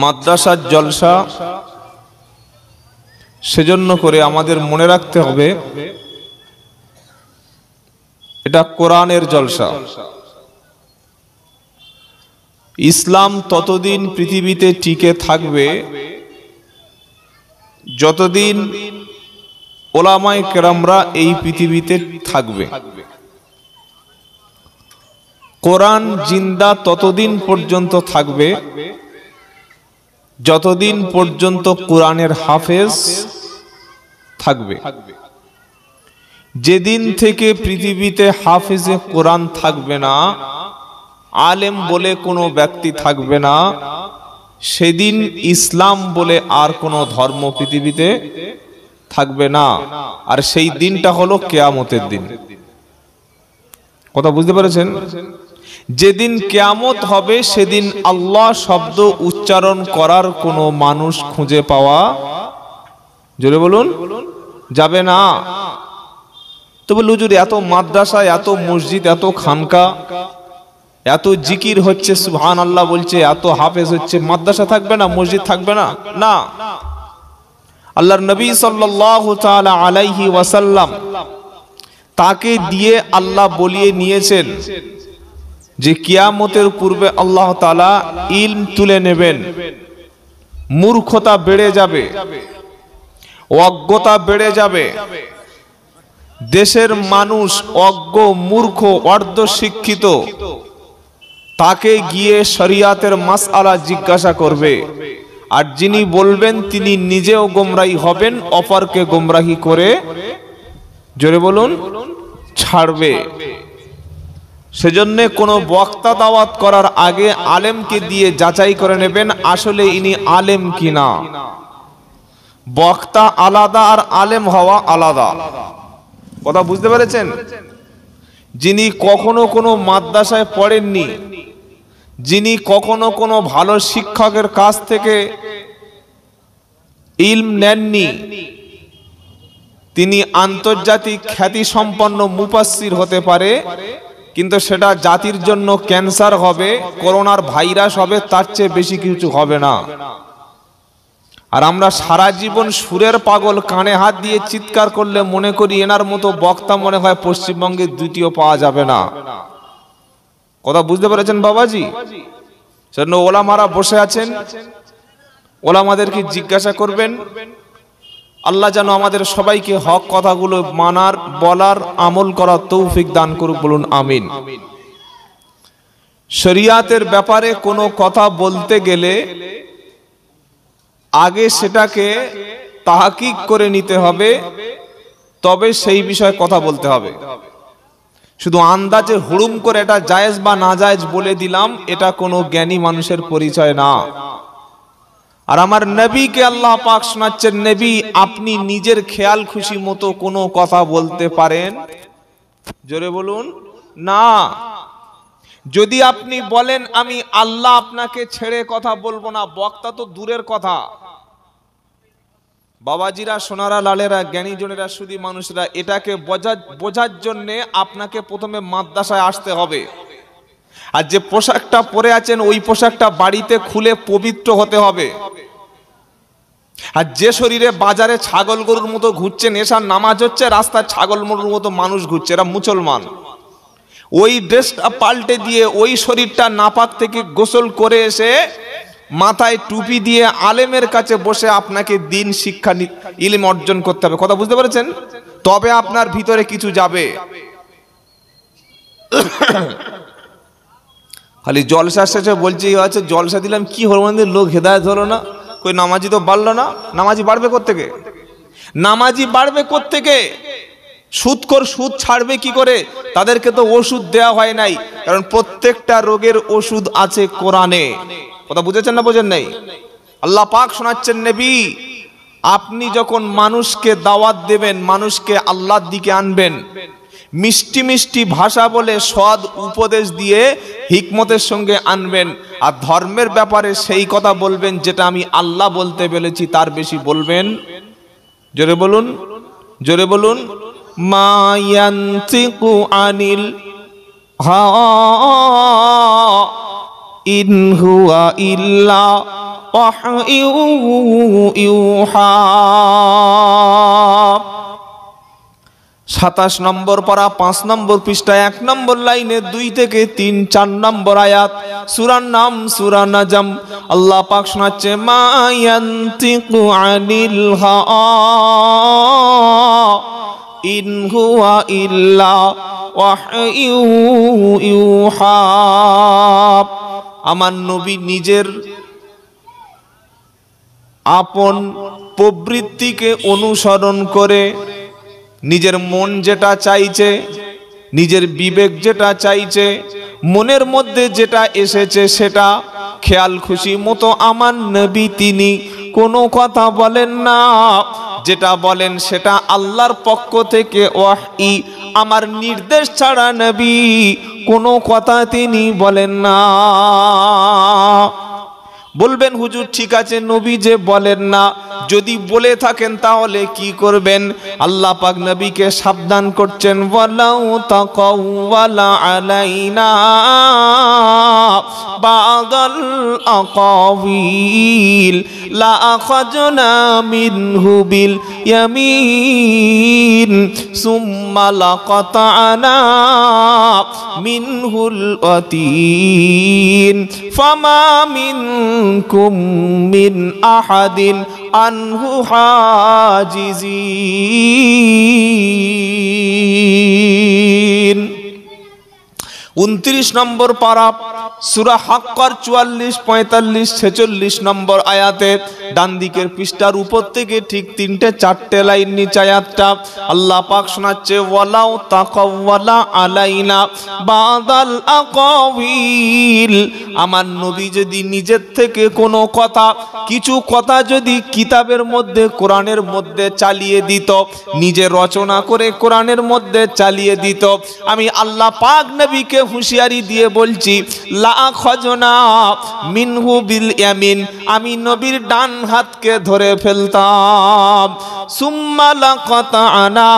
মাদ্রাসার জলসা সেজন্য করে আমাদের মনে রাখতে হবে এটা কোরআনের জলসা ইসলাম ততদিন পৃথিবীতে টিকে থাকবে যতদিন ওলামায় কেরামরা এই পৃথিবীতে থাকবে কোরআন জিন্দা ততদিন পর্যন্ত থাকবে যতদিন পর্যন্ত কোরআনের হাফেজ থাকবে যেদিন থেকে পৃথিবীতে হাফেজে কোরআন থাকবে না আলেম বলে কোনো ব্যক্তি থাকবে না সেদিন ইসলাম বলে আর কোনো ধর্ম পৃথিবীতে থাকবে না আর সেই দিনটা হলো কেয়ামতের দিন কথা বুঝতে পেরেছেন যেদিন কেয়ামত হবে সেদিন আল্লাহ শব্দ উচ্চারণ করার কোনো মানুষ খুঁজে পাওয়া জোরে বলুন যাবে না তবে লুজুর এত মাদ্রাসা এত মসজিদ এত খানকা এত জিকির হচ্ছে সুহান আল্লাহ বলছে এত হাফেজ হচ্ছে মাদ্রাসা থাকবে না মসজিদ থাকবে না না আল্লাহর নবী সাল আলাইহি ওয়াসাল্লাম তাকে দিয়ে আল্লাহ বলিয়ে নিয়েছেন যে কিয়ামতের পূর্বে আল্লাহ তালা ইলম তুলে নেবেন মূর্খতা বেড়ে যাবে অজ্ঞতা বেড়ে যাবে দেশের মানুষ অজ্ঞ মূর্খ অর্ধ শিক্ষিত তাকে গিয়ে শরিয়াতের মাস আলা জিজ্ঞাসা করবে আর যিনি বলবেন তিনি নিজেও গোমরাহি হবেন অপরকে গোমরাহি করে জোরে বলুন ছাড়বে সেজন্য কোনো বক্তা দাওয়াত করার আগে আলেমকে দিয়ে যাচাই করে নেবেন আসলে ইনি আলেম কিনা বক্তা আলাদা আর আলেম হওয়া আলাদা কথা বুঝতে পেরেছেন যিনি কখনো কোনো মাদ্রাসায় পড়েননি যিনি কখনো কোনো ভালো শিক্ষকের কাছ থেকে ইলম নেননি তিনি আন্তর্জাতিক খ্যাতি সম্পন্ন মুপাসির হতে পারে কিন্তু সেটা জাতির জন্য ক্যান্সার হবে করোনার ভাইরাস হবে তার চেয়ে বেশি কিছু হবে না আর আমরা সারা জীবন সুরের পাগল কানে হাত দিয়ে চিৎকার করলে মনে করি এনার মতো বক্তা মনে হয় পশ্চিমবঙ্গে দ্বিতীয় পাওয়া যাবে না কথা বুঝতে পেরেছেন বাবাজি সেজন্য ওলামারা বসে আছেন ওলামাদেরকে জিজ্ঞাসা করবেন আল্লাহ যেন আমাদের সবাইকে হক কথাগুলো মানার বলার আমল করার তৌফিক দান করুক বলুন আমিন শরিয়াতের ব্যাপারে কোনো কথা বলতে গেলে আগে সেটাকে তাহাকিক করে নিতে হবে তবে সেই বিষয়ে কথা বলতে হবে শুধু আন্দাজে হুড়ুম করে এটা জায়েজ বা না জায়েজ বলে দিলাম এটা কোনো জ্ঞানী মানুষের পরিচয় না আর আমার নবীকে আল্লাহ পাক শোনাচ্ছেন নবী আপনি নিজের খেয়াল খুশি মতো কোনো কথা বলতে পারেন জোরে বলুন না যদি আপনি বলেন আমি আল্লাহ আপনাকে ছেড়ে কথা বলবো না বক্তা তো দূরের কথা বাবাজিরা সোনারা লালেরা জ্ঞানীজনেরা শুধু মানুষরা এটাকে বোঝার জন্যে আপনাকে প্রথমে মাদ্রাসায় আসতে হবে আর যে পোশাকটা পরে আছেন ওই পোশাকটা বাড়িতে খুলে পবিত্র হতে হবে আর যে শরীরে বাজারে ছাগল গরুর মতো ঘুরছে নেশার নামাজ হচ্ছে রাস্তায় ছাগল গরুর মতো মানুষ ঘুরছে এরা মুসলমান ওই ড্রেসটা পাল্টে দিয়ে ওই শরীরটা নাপাক থেকে গোসল করে এসে মাথায় টুপি দিয়ে আলেমের কাছে বসে আপনাকে দিন শিক্ষা ইলিম অর্জন করতে হবে কথা বুঝতে পেরেছেন তবে আপনার ভিতরে কিছু যাবে খালি জলসা শেষে বলছি আছে জলসা দিলাম কি হলো মন্দির মানে? লোক হেদায়ত হলো না কই নামাজি তো বাড়লো না নামাজি বাড়বে কোত্থেকে নামাজি বাড়বে কোত্থেকে সুদকর সুদ ছাড়বে কি করে তাদেরকে তো ওষুধ দেয়া হয় নাই কারণ প্রত্যেকটা রোগের ওষুধ আছে কোরআনে কথা বুঝেছেন না বোঝেন নাই আল্লাহ পাক শোনাচ্ছেন নেবি আপনি যখন মানুষকে দাওয়াত দেবেন মানুষকে আল্লাহর দিকে আনবেন মিষ্টি মিষ্টি ভাষা বলে সদ উপদেশ দিয়ে হিকমতের সঙ্গে আনবেন আর ধর্মের ব্যাপারে সেই কথা বলবেন যেটা আমি আল্লাহ বলতে বলেছি তার বেশি বলবেন জোরে বলুন জোরে বলুন মায়ান্তিকু আনিল হা হুয়া ইল্লা সাতাশ নম্বর পারা পাঁচ নম্বর পৃষ্ঠা এক নম্বর লাইনে দুই থেকে তিন চার নম্বর আয়াত সুরার নাম সুরা নাজাম আল্লাহ পাক শোনাচ্ছে মায়ান্তিকু আমার নবী নিজের আপন প্রবৃত্তিকে অনুসরণ করে নিজের মন যেটা চাইছে নিজের বিবেক যেটা চাইছে মনের মধ্যে যেটা এসেছে সেটা খেয়াল খুশি মতো আমার নবী তিনি কোনো কথা বলেন না যেটা বলেন সেটা আল্লাহর পক্ষ থেকে ই আমার নির্দেশ ছাড়া নবী কোনো কথা তিনি বলেন না বলবেন হুজুর ঠিক আছে নবী যে বলেন না যদি বলে থাকেন তাহলে কি করবেন আল্লাহ পাক নবীকে সাবধান করছেন ওয়ালাউ তাকাওয়ালা আলাইনা بعض الأقاويل لأخذنا منه باليمين ثم لقطعنا منه الأتين فما منكم من أحد عنه حاجزين উনত্রিশ নম্বর পারা সুরা হাক্কর চুয়াল্লিশ পঁয়তাল্লিশ ছেচল্লিশ নম্বর আয়াতে ডান দিকের পৃষ্ঠার উপর থেকে ঠিক তিনটে চারটে লাইন নিচে আয়াতটা আল্লাহ পাক শোনাচ্ছে ওয়ালাও তাকাওয়ালা আলাইনা বাদাল আকাবিল আমার নবী যদি নিজের থেকে কোনো কথা কিছু কথা যদি কিতাবের মধ্যে কোরআনের মধ্যে চালিয়ে দিত নিজে রচনা করে কোরআনের মধ্যে চালিয়ে দিত আমি আল্লাহ পাক নবীকে হুঁশিয়ারি দিয়ে বলছি লা মিনহু বিল ইয়ামিন আমি নবীর ডান হাতকে ধরে ফেলতাম সুম্মা লা কতানা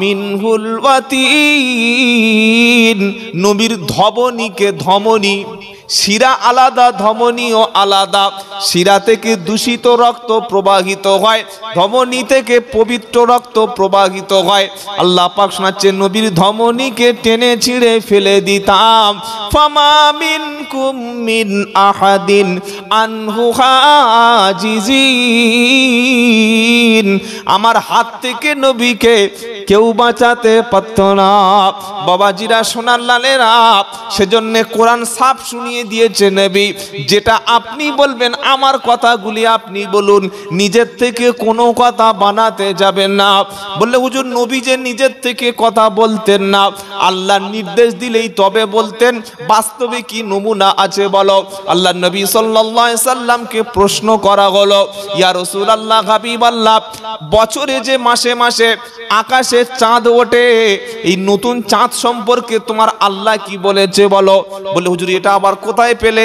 মিনহুল ওয়াতিন নবীর ধবনীকে ধমনী শিরা আলাদা ধমনীও আলাদা শিরা থেকে দূষিত রক্ত প্রবাহিত হয় ধমনী থেকে পবিত্র রক্ত প্রবাহিত হয় আল্লাহ পাক শোনাচ্ছে নবীর ধমনীকে টেনে ছিঁড়ে ফেলে দিতাম ফমামিন কুমিন আহাদিন আনহু হাজিজিন আমার হাত থেকে নবীকে কেউ বাঁচাতে পারত না বাবাজিরা সোনার লালেরা সেজন্যে কোরআন সাপ শুনিয়ে বানিয়ে দিয়েছে নবী যেটা আপনি বলবেন আমার কথাগুলি আপনি বলুন নিজের থেকে কোনো কথা বানাতে যাবেন না বললে হুজুর নবী যে নিজের থেকে কথা বলতেন না আল্লাহর নির্দেশ দিলেই তবে বলতেন বাস্তবে কি নমুনা আছে বলো আল্লাহ নবী সাল্লাহ সাল্লামকে প্রশ্ন করা হলো ইয়া রসুল আল্লাহ হাবিব আল্লাহ বছরে যে মাসে মাসে আকাশে চাঁদ ওঠে এই নতুন চাঁদ সম্পর্কে তোমার আল্লাহ কি বলেছে বলো বলে হুজুর এটা আবার কোথায় পেলে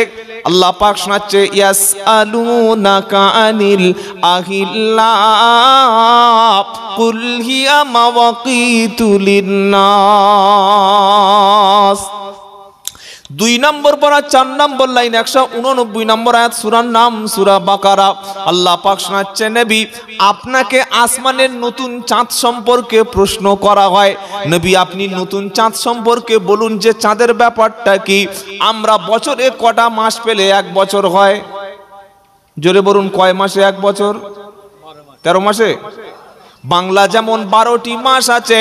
আল্লাহ পাক শোনাচ্ছে ইয়াস আলুনাকা আনিল আহিল্লা কুল হিয়া মাওয়াকিতু লিন্নাস দুই নম্বর পড়া চার নম্বর লাইন একশো উননব্বই নম্বর আয়াত সুরার নাম সুরা বাকারা আল্লাহ পাক শোনাচ্ছে নবী আপনাকে আসমানের নতুন চাঁদ সম্পর্কে প্রশ্ন করা হয় নবী আপনি নতুন চাঁদ সম্পর্কে বলুন যে চাঁদের ব্যাপারটা কি আমরা বছরে কটা মাস পেলে এক বছর হয় জোরে বলুন কয় মাসে এক বছর তেরো মাসে বাংলা যেমন বারোটি মাস আছে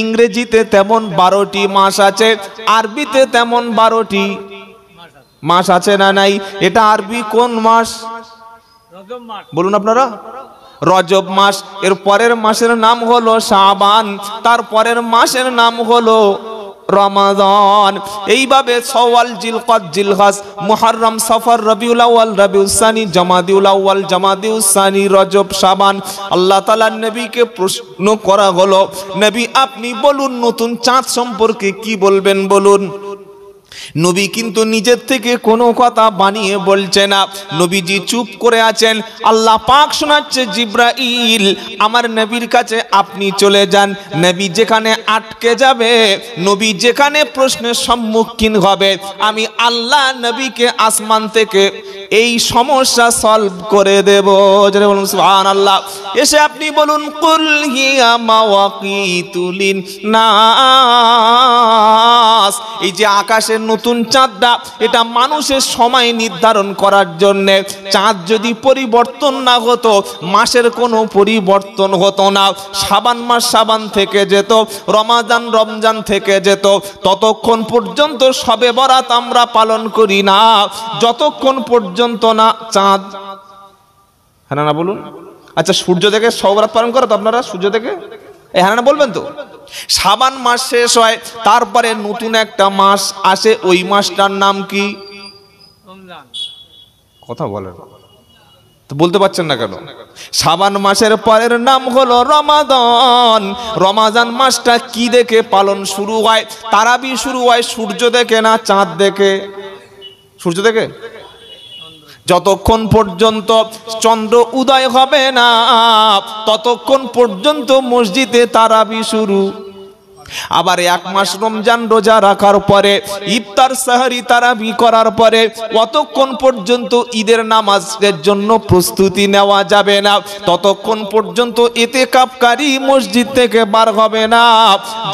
ইংরেজিতে তেমন বারোটি মাস আছে আরবিতে তেমন বারোটি মাস আছে না নাই এটা আরবি কোন মাস বলুন আপনারা রজব মাস এর পরের মাসের নাম হলো শাবান তার পরের মাসের নাম হলো রমাদান এইভাবে সওয়াল জিলকত জিলহাস মুহররম সফর রবিউল আউয়াল রবিউল সানি জামাদিউল আউয়াল জামাদিউল সানি রজব শাবান আল্লাহ তাআলার নবীকে প্রশ্ন করা হলো নবী আপনি বলুন নতুন চাঁদ সম্পর্কে কি বলবেন বলুন নবী কিন্তু নিজের থেকে কোনো কথা বানিয়ে বলছে না নবীজি চুপ করে আছেন আল্লাহ পাক শোনাচ্ছে জিব্রাইল আমার নবীর কাছে আপনি চলে যান নবী যেখানে আটকে যাবে নবী যেখানে প্রশ্নের সম্মুখীন হবে আমি আল্লাহ নবীকে আসমান থেকে এই সমস্যা সলভ করে দেব যেটা বলুন সুহান আল্লাহ এসে আপনি বলুন কুল হিয়া মাওয়াকি তুলিন না আকাশ এই যে আকাশের নতুন চাঁদটা এটা মানুষের সময় নির্ধারণ করার জন্যে চাঁদ যদি পরিবর্তন না হতো মাসের কোনো পরিবর্তন হতো না সাবান মাস সাবান থেকে যেত রমাজান রমজান থেকে যেত ততক্ষণ পর্যন্ত সবে বরাত আমরা পালন করি না যতক্ষণ পর্যন্ত না চাঁদ হ্যাঁ না বলুন আচ্ছা সূর্য থেকে সবরাত পালন করো তো আপনারা সূর্য থেকে হ্যাঁ না বলবেন তো সাবান মাস শেষ হয় তারপরে নতুন একটা মাস আসে ওই মাসটার নাম কি কথা বলেন তো বলতে পারছেন না কেন সাবান মাসের পরের নাম হলো রমাদন রমাজান মাসটা কি দেখে পালন শুরু হয় তারাবি শুরু হয় সূর্য দেখে না চাঁদ দেখে সূর্য দেখে যতক্ষণ পর্যন্ত চন্দ্র উদয় হবে না ততক্ষণ পর্যন্ত মসজিদে তারাবি শুরু আবার এক মাস রমজান রোজা রাখার পরে ইফতার সাহারি তারাবি করার পরে কতক্ষণ পর্যন্ত ঈদের নামাজের জন্য প্রস্তুতি নেওয়া যাবে না ততক্ষণ পর্যন্ত এতে কাপকারি মসজিদ থেকে বার হবে না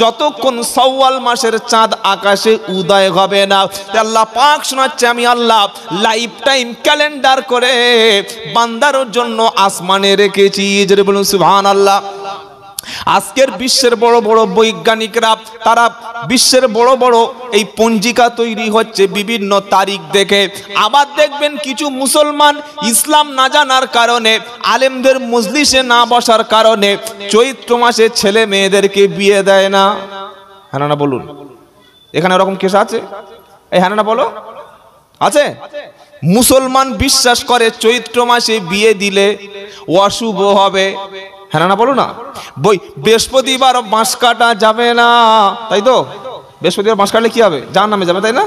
যতক্ষণ সওয়াল মাসের চাঁদ আকাশে উদয় হবে না আল্লাহ পাক শোনাচ্ছে আমি আল্লাহ লাইফ টাইম ক্যালেন্ডার করে বান্দার জন্য আসমানে রেখেছি বলুন সুবহানাল্লাহ আল্লাহ আজকের বিশ্বের বড় বড় বৈজ্ঞানিকরা তারা বিশ্বের বড় বড় এই পঞ্জিকা তৈরি হচ্ছে বিভিন্ন তারিখ দেখে আবার দেখবেন কিছু মুসলমান ইসলাম না জানার কারণে আলেমদের মজলিসে না বসার কারণে চৈত্র মাসে ছেলে মেয়েদেরকে বিয়ে দেয় না হ্যাঁ না বলুন এখানে ওরকম কেস আছে এই হ্যাঁ না বলো আছে মুসলমান বিশ্বাস করে চৈত্র মাসে বিয়ে দিলে অশুভ হবে হ্যাঁ না বলো না বই বৃহস্পতিবার বাঁশ কাটা যাবে না তাই তো বৃহস্পতিবার বাঁশ কাটলে কি হবে যার নামে যাবে তাই না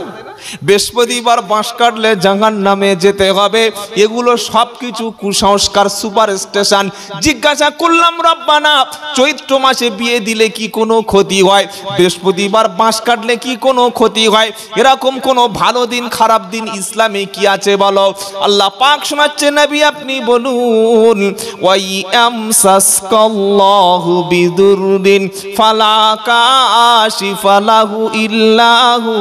বৃহস্পতিবার বাঁশ কাটলে জাঙ্গান নামে যেতে হবে এগুলো সব কিছু কুসংস্কার সুপার স্টেশন জিজ্ঞাসা করলাম রব্বানা চৈত্র মাসে বিয়ে দিলে কি কোনো ক্ষতি হয় বৃহস্পতিবার বাঁশ কাটলে কি কোনো ক্ষতি হয় এরকম কোনো ভালো দিন খারাপ দিন ইসলামে কি আছে বলো আল্লাহ পাক শোনাচ্ছে নবী আপনি বলুন ওয়াই আমসাসকাল্লাহু বিদুরদিন আশি ফালাহু ইল্লাহু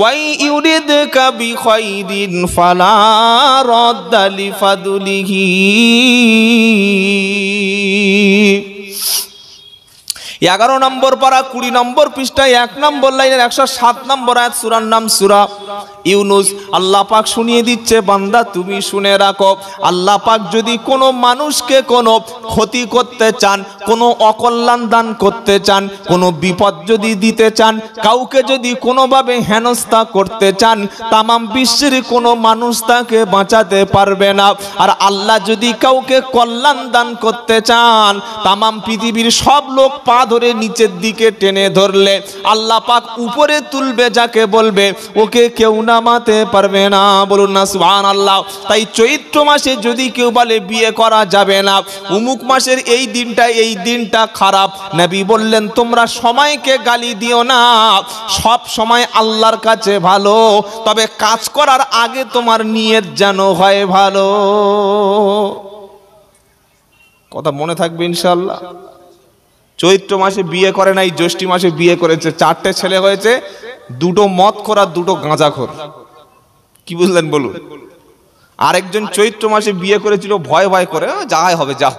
وَيُرِدْكَ بِخَيْرٍ فَلَا رَدَّ لِفَضْلِهِ এগারো নম্বর পারা কুড়ি নম্বর পৃষ্ঠায় এক নম্বর লাইনের একশো সাত নম্বর আয়াত সুরার নাম সুরা ইউনুস আল্লাহ পাক শুনিয়ে দিচ্ছে বান্দা তুমি শুনে রাখো আল্লাহ পাক যদি কোনো মানুষকে কোনো ক্ষতি করতে চান কোনো অকল্যাণ দান করতে চান কোনো বিপদ যদি দিতে চান কাউকে যদি কোনোভাবে হেনস্থা করতে চান তামাম বিশ্বের কোনো মানুষ তাকে বাঁচাতে পারবে না আর আল্লাহ যদি কাউকে কল্যাণ দান করতে চান তামাম পৃথিবীর সব লোক পা ধরে নিচের দিকে টেনে ধরলে আল্লাহ পাক উপরে তুলবে যাকে বলবে ওকে কেউ নামাতে পারবে না বলুন না সুহান আল্লাহ তাই চৈত্র মাসে যদি কেউ বলে বিয়ে করা যাবে না উমুক মাসের এই দিনটা এই দিনটা খারাপ নাবি বললেন তোমরা সময়কে গালি দিও না সব সময় আল্লাহর কাছে ভালো তবে কাজ করার আগে তোমার নিয়ত যেন হয় ভালো কথা মনে থাকবে ইনশাল্লাহ চৈত্র মাসে বিয়ে করে নাই জ্যৈষ্ঠী মাসে বিয়ে করেছে চারটে ছেলে হয়েছে দুটো মদ আর দুটো গাঁজাখোর কি বুঝলেন বলুন আরেকজন চৈত্র মাসে বিয়ে করেছিল ভয় ভয় করে যাহাই হবে যা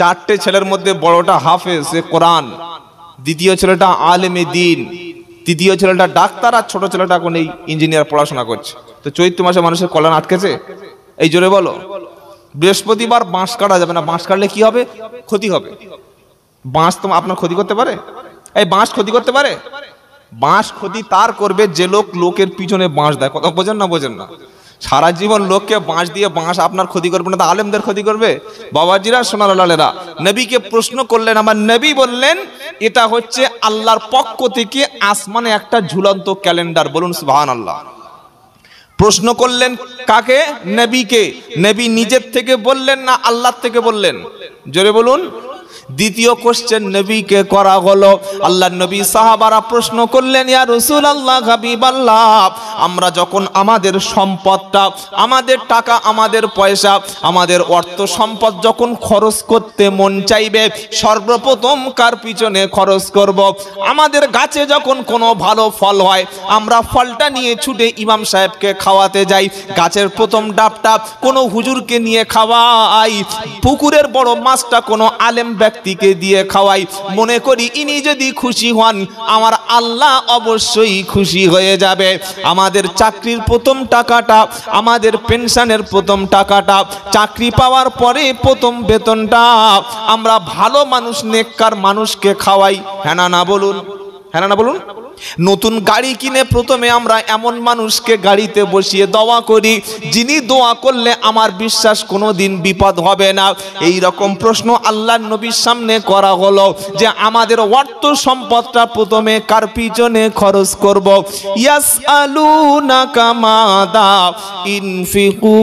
চারটে ছেলের মধ্যে বড়টা হাফেজ সে কোরআন দ্বিতীয় ছেলেটা আলেমে দিন তৃতীয় ছেলেটা ডাক্তার আর ছোট ছেলেটা এখন এই ইঞ্জিনিয়ার পড়াশোনা করছে তো চৈত্র মাসে মানুষের কল্যাণ আটকেছে এই জোরে বলো বৃহস্পতিবার বাঁশ কাটা যাবে না বাঁশ কাটলে কি হবে ক্ষতি হবে বাঁশ তো আপনার ক্ষতি করতে পারে এই বাঁশ ক্ষতি করতে পারে বাঁশ ক্ষতি তার করবে যে লোক লোকের পিছনে বাঁশ দেয় কথা বোঝেন না বোঝেন না সারা জীবন লোককে বাঁশ দিয়ে বাঁশ আপনার ক্ষতি করবে না তো আলেমদের ক্ষতি করবে বাবাজিরা সোনার লালেরা নবীকে প্রশ্ন করলেন আমার নবী বললেন এটা হচ্ছে আল্লাহর পক্ষ থেকে আসমানে একটা ঝুলন্ত ক্যালেন্ডার বলুন ভান আল্লাহ প্রশ্ন করলেন কাকে নবীকে নবী নিজের থেকে বললেন না আল্লাহর থেকে বললেন জোরে বলুন দ্বিতীয় কোশ্চেন নবীকে করা হলো আল্লাহ নবী সাহাবারা প্রশ্ন করলেন ইয়া রসুল আল্লাহ হাবিব আল্লাহ আমরা যখন আমাদের সম্পদটা আমাদের টাকা আমাদের পয়সা আমাদের অর্থ সম্পদ যখন খরচ করতে মন চাইবে সর্বপ্রথম কার পিছনে খরচ করব। আমাদের গাছে যখন কোনো ভালো ফল হয় আমরা ফলটা নিয়ে ছুটে ইমাম সাহেবকে খাওয়াতে যাই গাছের প্রথম ডাবটা কোনো হুজুরকে নিয়ে খাওয়াই পুকুরের বড় মাছটা কোনো আলেম ব্যক্তিকে দিয়ে খাওয়াই মনে করি ইনি যদি খুশি হন আমার আল্লাহ অবশ্যই খুশি হয়ে যাবে আমাদের চাকরির প্রথম টাকাটা আমাদের পেনশনের প্রথম টাকাটা চাকরি পাওয়ার পরে প্রথম বেতনটা আমরা ভালো মানুষ নেককার মানুষকে খাওয়াই হ্যাঁ না বলুন হ্যাঁ না বলুন নতুন গাড়ি কিনে প্রথমে আমরা এমন মানুষকে গাড়িতে বসিয়ে দোয়া করি যিনি দোয়া করলে আমার বিশ্বাস কোনো দিন বিপদ হবে না এই রকম প্রশ্ন আল্লাহ নবীর সামনে করা হলো যে আমাদের অর্থ সম্পদটা প্রথমে কার পিছনে খরচ করব ইয়াস আলু না কামাদা ইনফিকু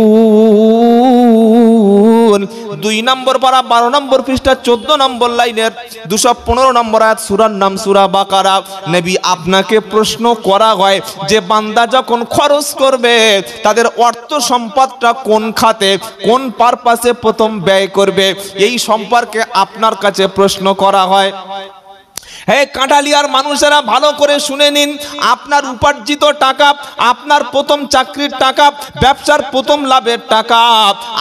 দেখুন দুই নম্বর পারা বারো নম্বর পৃষ্ঠা চোদ্দ নম্বর লাইনের দুশো পনেরো নম্বর আয়াত সুরার নাম সুরা বাকারা নেবি আপনাকে প্রশ্ন করা হয় যে বান্দা যখন খরচ করবে তাদের অর্থ সম্পদটা কোন খাতে কোন পারপাসে প্রথম ব্যয় করবে এই সম্পর্কে আপনার কাছে প্রশ্ন করা হয় হে কাঁটালিয়ার মানুষেরা ভালো করে শুনে নিন আপনার উপার্জিত টাকা আপনার প্রথম চাকরির টাকা ব্যবসার প্রথম লাভের টাকা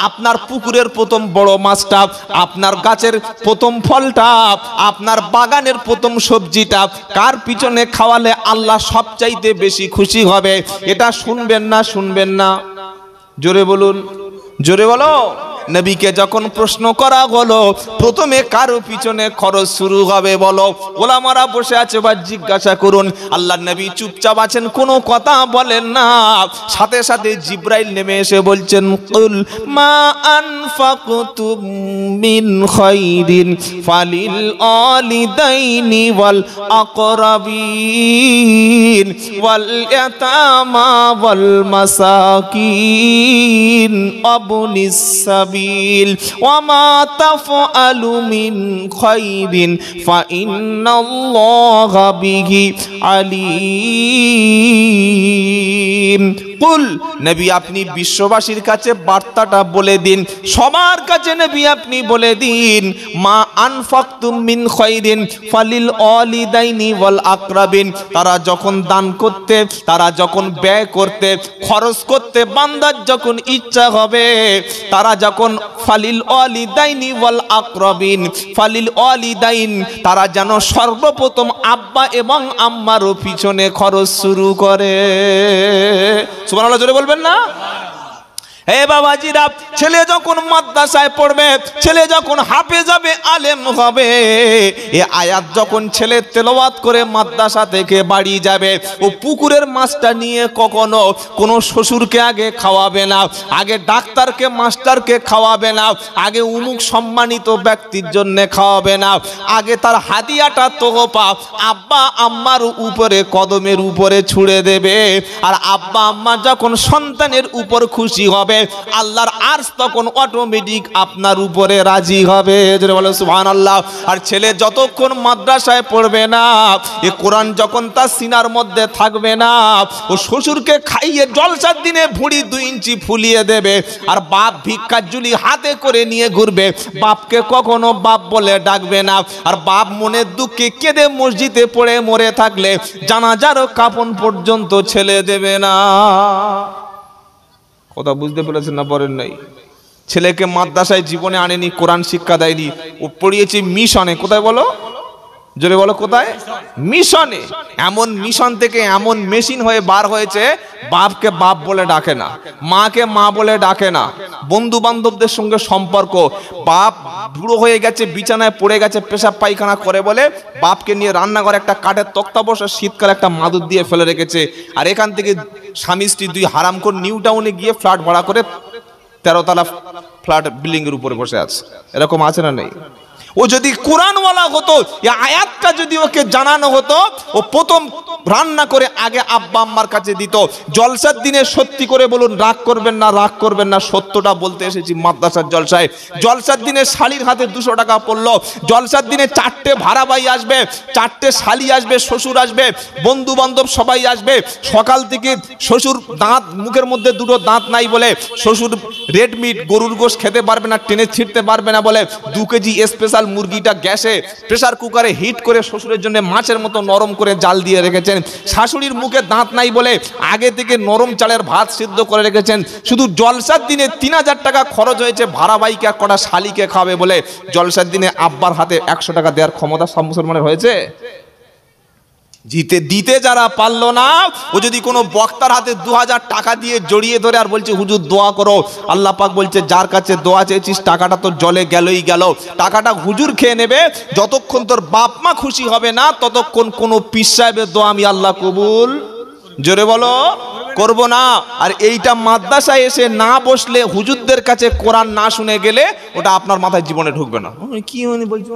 আপনার পুকুরের প্রথম বড় মাছটা আপনার গাছের প্রথম ফলটা আপনার বাগানের প্রথম সবজিটা কার পিছনে খাওয়ালে আল্লাহ সবচাইতে বেশি খুশি হবে এটা শুনবেন না শুনবেন না জোরে বলুন জোরে বলো নবীকে যখন প্রশ্ন করা হলো প্রথমে কারো পিছনে খরচ শুরু হবে বলো ওলামারা বসে আছে বা জিজ্ঞাসা করুন আল্লাহ নবী চুপচাপ আছেন কোনো কথা বলেন না সাথে সাথে জিব্রাইল নেমে এসে বলছেন কুল মা আনফাকুতুমিন খাইরিন ফালিল আলিদাইনি ওয়াল আকরাবিন ওয়াল ইয়াতামা ওয়াল মাসাকিন سبيل وما تفعل من خير فإن الله به عليم কুল নবী আপনি বিশ্ববাসীর কাছে বার্তাটা বলে দিন সবার কাছে নবী আপনি বলে দিন মা আনফাকতুম মিন খৈরিন ফালিল অলিদাইনি ওয়াল আকরাবিন তারা যখন দান করতে তারা যখন ব্যয় করতে খরচ করতে বান্দার যখন ইচ্ছা হবে তারা যখন ফালিল অলিদাইনি ওয়াল আকরাবিন ফালিল অলিদাইন তারা যেন সর্বপ্রথম আব্বা এবং আম্মারও পিছনে খরচ শুরু করে সুবহানাল্লাহ জোরে বলবেন না হে বাবাজিরা ছেলে যখন মাদ্রাসায় পড়বে ছেলে যখন হাফে যাবে আলেম হবে এ আয়াত যখন ছেলে তেলাওয়াত করে মাদ্রাসা থেকে বাড়ি যাবে ও পুকুরের মাছটা নিয়ে কখনো কোনো শ্বশুরকে আগে খাওয়াবে না আগে ডাক্তারকে মাস্টারকে খাওয়াবে না আগে উমুক সম্মানিত ব্যক্তির জন্যে খাওয়াবে না আগে তার হাতিয়াটা তোহপা আব্বা আম্মার উপরে কদমের উপরে ছুড়ে দেবে আর আব্বা আম্মা যখন সন্তানের উপর খুশি হবে হবে আল্লাহর আর্স তখন অটোমেটিক আপনার উপরে রাজি হবে সুহান আল্লাহ আর ছেলে যতক্ষণ মাদ্রাসায় পড়বে না এ কোরআন যখন তার সিনার মধ্যে থাকবে না ও শ্বশুরকে খাইয়ে জলসার দিনে ভুঁড়ি দুই ইঞ্চি ফুলিয়ে দেবে আর বাপ ভিক্ষার জুলি হাতে করে নিয়ে ঘুরবে বাপকে কখনো বাপ বলে ডাকবে না আর বাপ মনের দুঃখে কেঁদে মসজিদে পড়ে মরে থাকলে জানাজারও কাপন পর্যন্ত ছেলে দেবে না কথা বুঝতে পেরেছেন না পরের নাই ছেলেকে মাদ্রাসায় জীবনে আনেনি কোরআন শিক্ষা দেয়নি ও পড়িয়েছে মিশনে কোথায় বলো জোরে বলো কোথায় মিশনে এমন মিশন থেকে এমন মেশিন হয়ে বার হয়েছে বাপকে বাপ বলে ডাকে না মাকে মা বলে ডাকে না বন্ধু বান্ধবদের সঙ্গে সম্পর্ক বাপ বুড়ো হয়ে গেছে বিছানায় পড়ে গেছে পেশাব পায়খানা করে বলে বাপকে নিয়ে রান্নাঘরে একটা কাঠের তক্তা বসে শীতকালে একটা মাদুর দিয়ে ফেলে রেখেছে আর এখান থেকে স্বামী স্ত্রী দুই করে নিউ টাউনে গিয়ে ফ্ল্যাট ভাড়া করে তেরোতলা ফ্ল্যাট বিল্ডিংয়ের উপরে বসে আছে এরকম আছে না নেই ও যদি কোরআনওয়ালা হতো এই আয়াতটা যদি ওকে জানানো হতো ও প্রথম রান্না করে আগে আব্বা আম্মার কাছে দিত জলসার দিনে সত্যি করে বলুন রাগ করবেন না রাগ করবেন না সত্যটা বলতে এসেছি মাদ্রাসার জলসায় জলসার দিনে শালির হাতে দুশো টাকা পড়লো জলসার দিনে চারটে ভাড়াবাই আসবে চারটে শালি আসবে শ্বশুর আসবে বন্ধু বান্ধব সবাই আসবে সকাল থেকে শ্বশুর দাঁত মুখের মধ্যে দুটো দাঁত নাই বলে শ্বশুর রেডমিট গরুর গোশ খেতে পারবে না টেনে ছিঁড়তে পারবে না বলে দু কেজি স্পেশাল আজকাল মুরগিটা গ্যাসে প্রেশার কুকারে হিট করে শ্বশুরের জন্য মাছের মতো নরম করে জাল দিয়ে রেখেছেন শাশুড়ির মুখে দাঁত নাই বলে আগে থেকে নরম চালের ভাত সিদ্ধ করে রেখেছেন শুধু জলসার দিনে তিন হাজার টাকা খরচ হয়েছে ভাড়াবাইকে কটা শালিকে খাবে বলে জলসার দিনে আব্বার হাতে একশো টাকা দেওয়ার ক্ষমতা সব মুসলমানের হয়েছে জিতে দিতে যারা পারলো না ও যদি কোনো বক্তার হাতে দু টাকা দিয়ে জড়িয়ে ধরে আর বলছে হুজুর দোয়া করো আল্লাহ পাক বলছে যার কাছে দোয়া চেয়েছিস টাকাটা তোর জলে গেলই গেল টাকাটা হুজুর খেয়ে নেবে যতক্ষণ তোর বাপ মা খুশি হবে না ততক্ষণ কোনো পিস সাহেবের দোয়া আমি আল্লাহ কবুল জোরে বলো করব না আর এইটা মাদ্রাসায় এসে না বসলে হুজুরদের কাছে কোরআন না শুনে গেলে ওটা আপনার মাথায় জীবনে ঢুকবে না কি বলছো মানে বলছি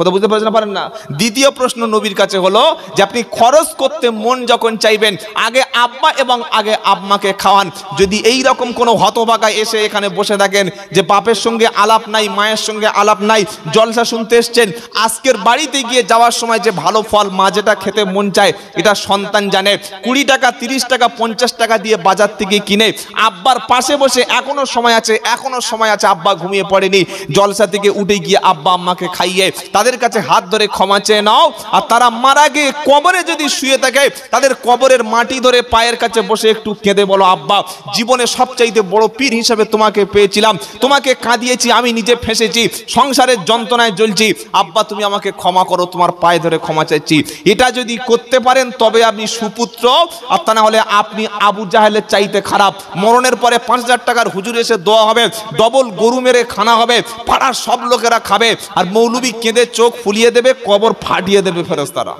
কথা বুঝতে পারছেন পারেন না দ্বিতীয় প্রশ্ন নবীর কাছে হলো যে আপনি খরচ করতে মন যখন চাইবেন আগে আব্বা এবং আগে আব্মাকে খাওয়ান যদি এই রকম কোনো হতভাগা এসে এখানে বসে থাকেন যে বাপের সঙ্গে আলাপ নাই মায়ের সঙ্গে আলাপ নাই জলসা শুনতে এসছেন আজকের বাড়িতে গিয়ে যাওয়ার সময় যে ভালো ফল মা যেটা খেতে মন চায় এটা সন্তান জানে কুড়ি টাকা তিরিশ টাকা পঞ্চাশ টাকা দিয়ে বাজার থেকে কিনে আব্বার পাশে বসে এখনও সময় আছে এখনও সময় আছে আব্বা ঘুমিয়ে পড়েনি জলসা থেকে উঠে গিয়ে আব্বা আম্মাকে খাইয়ে তাদের তাদের কাছে হাত ধরে ক্ষমা চেয়ে নাও আর তারা মারা গিয়ে কবরে যদি শুয়ে থাকে তাদের কবরের মাটি ধরে পায়ের কাছে বসে একটু কেঁদে বলো আব্বা জীবনে সবচাইতে বড় পীর হিসাবে তোমাকে পেয়েছিলাম তোমাকে কাঁদিয়েছি আমি নিজে ফেঁসেছি সংসারের যন্ত্রণায় জ্বলছি আব্বা তুমি আমাকে ক্ষমা করো তোমার পায়ে ধরে ক্ষমা চাইছি এটা যদি করতে পারেন তবে আপনি সুপুত্র আর তা না হলে আপনি আবু জাহেলের চাইতে খারাপ মরণের পরে পাঁচ হাজার টাকার হুজুর এসে দেওয়া হবে ডবল গরু মেরে খানা হবে পাড়ার সব লোকেরা খাবে আর মৌলবি কেঁদে চোখ ফুলিয়ে দেবে কবর ফাটিয়ে দেবে ফেরস্তারা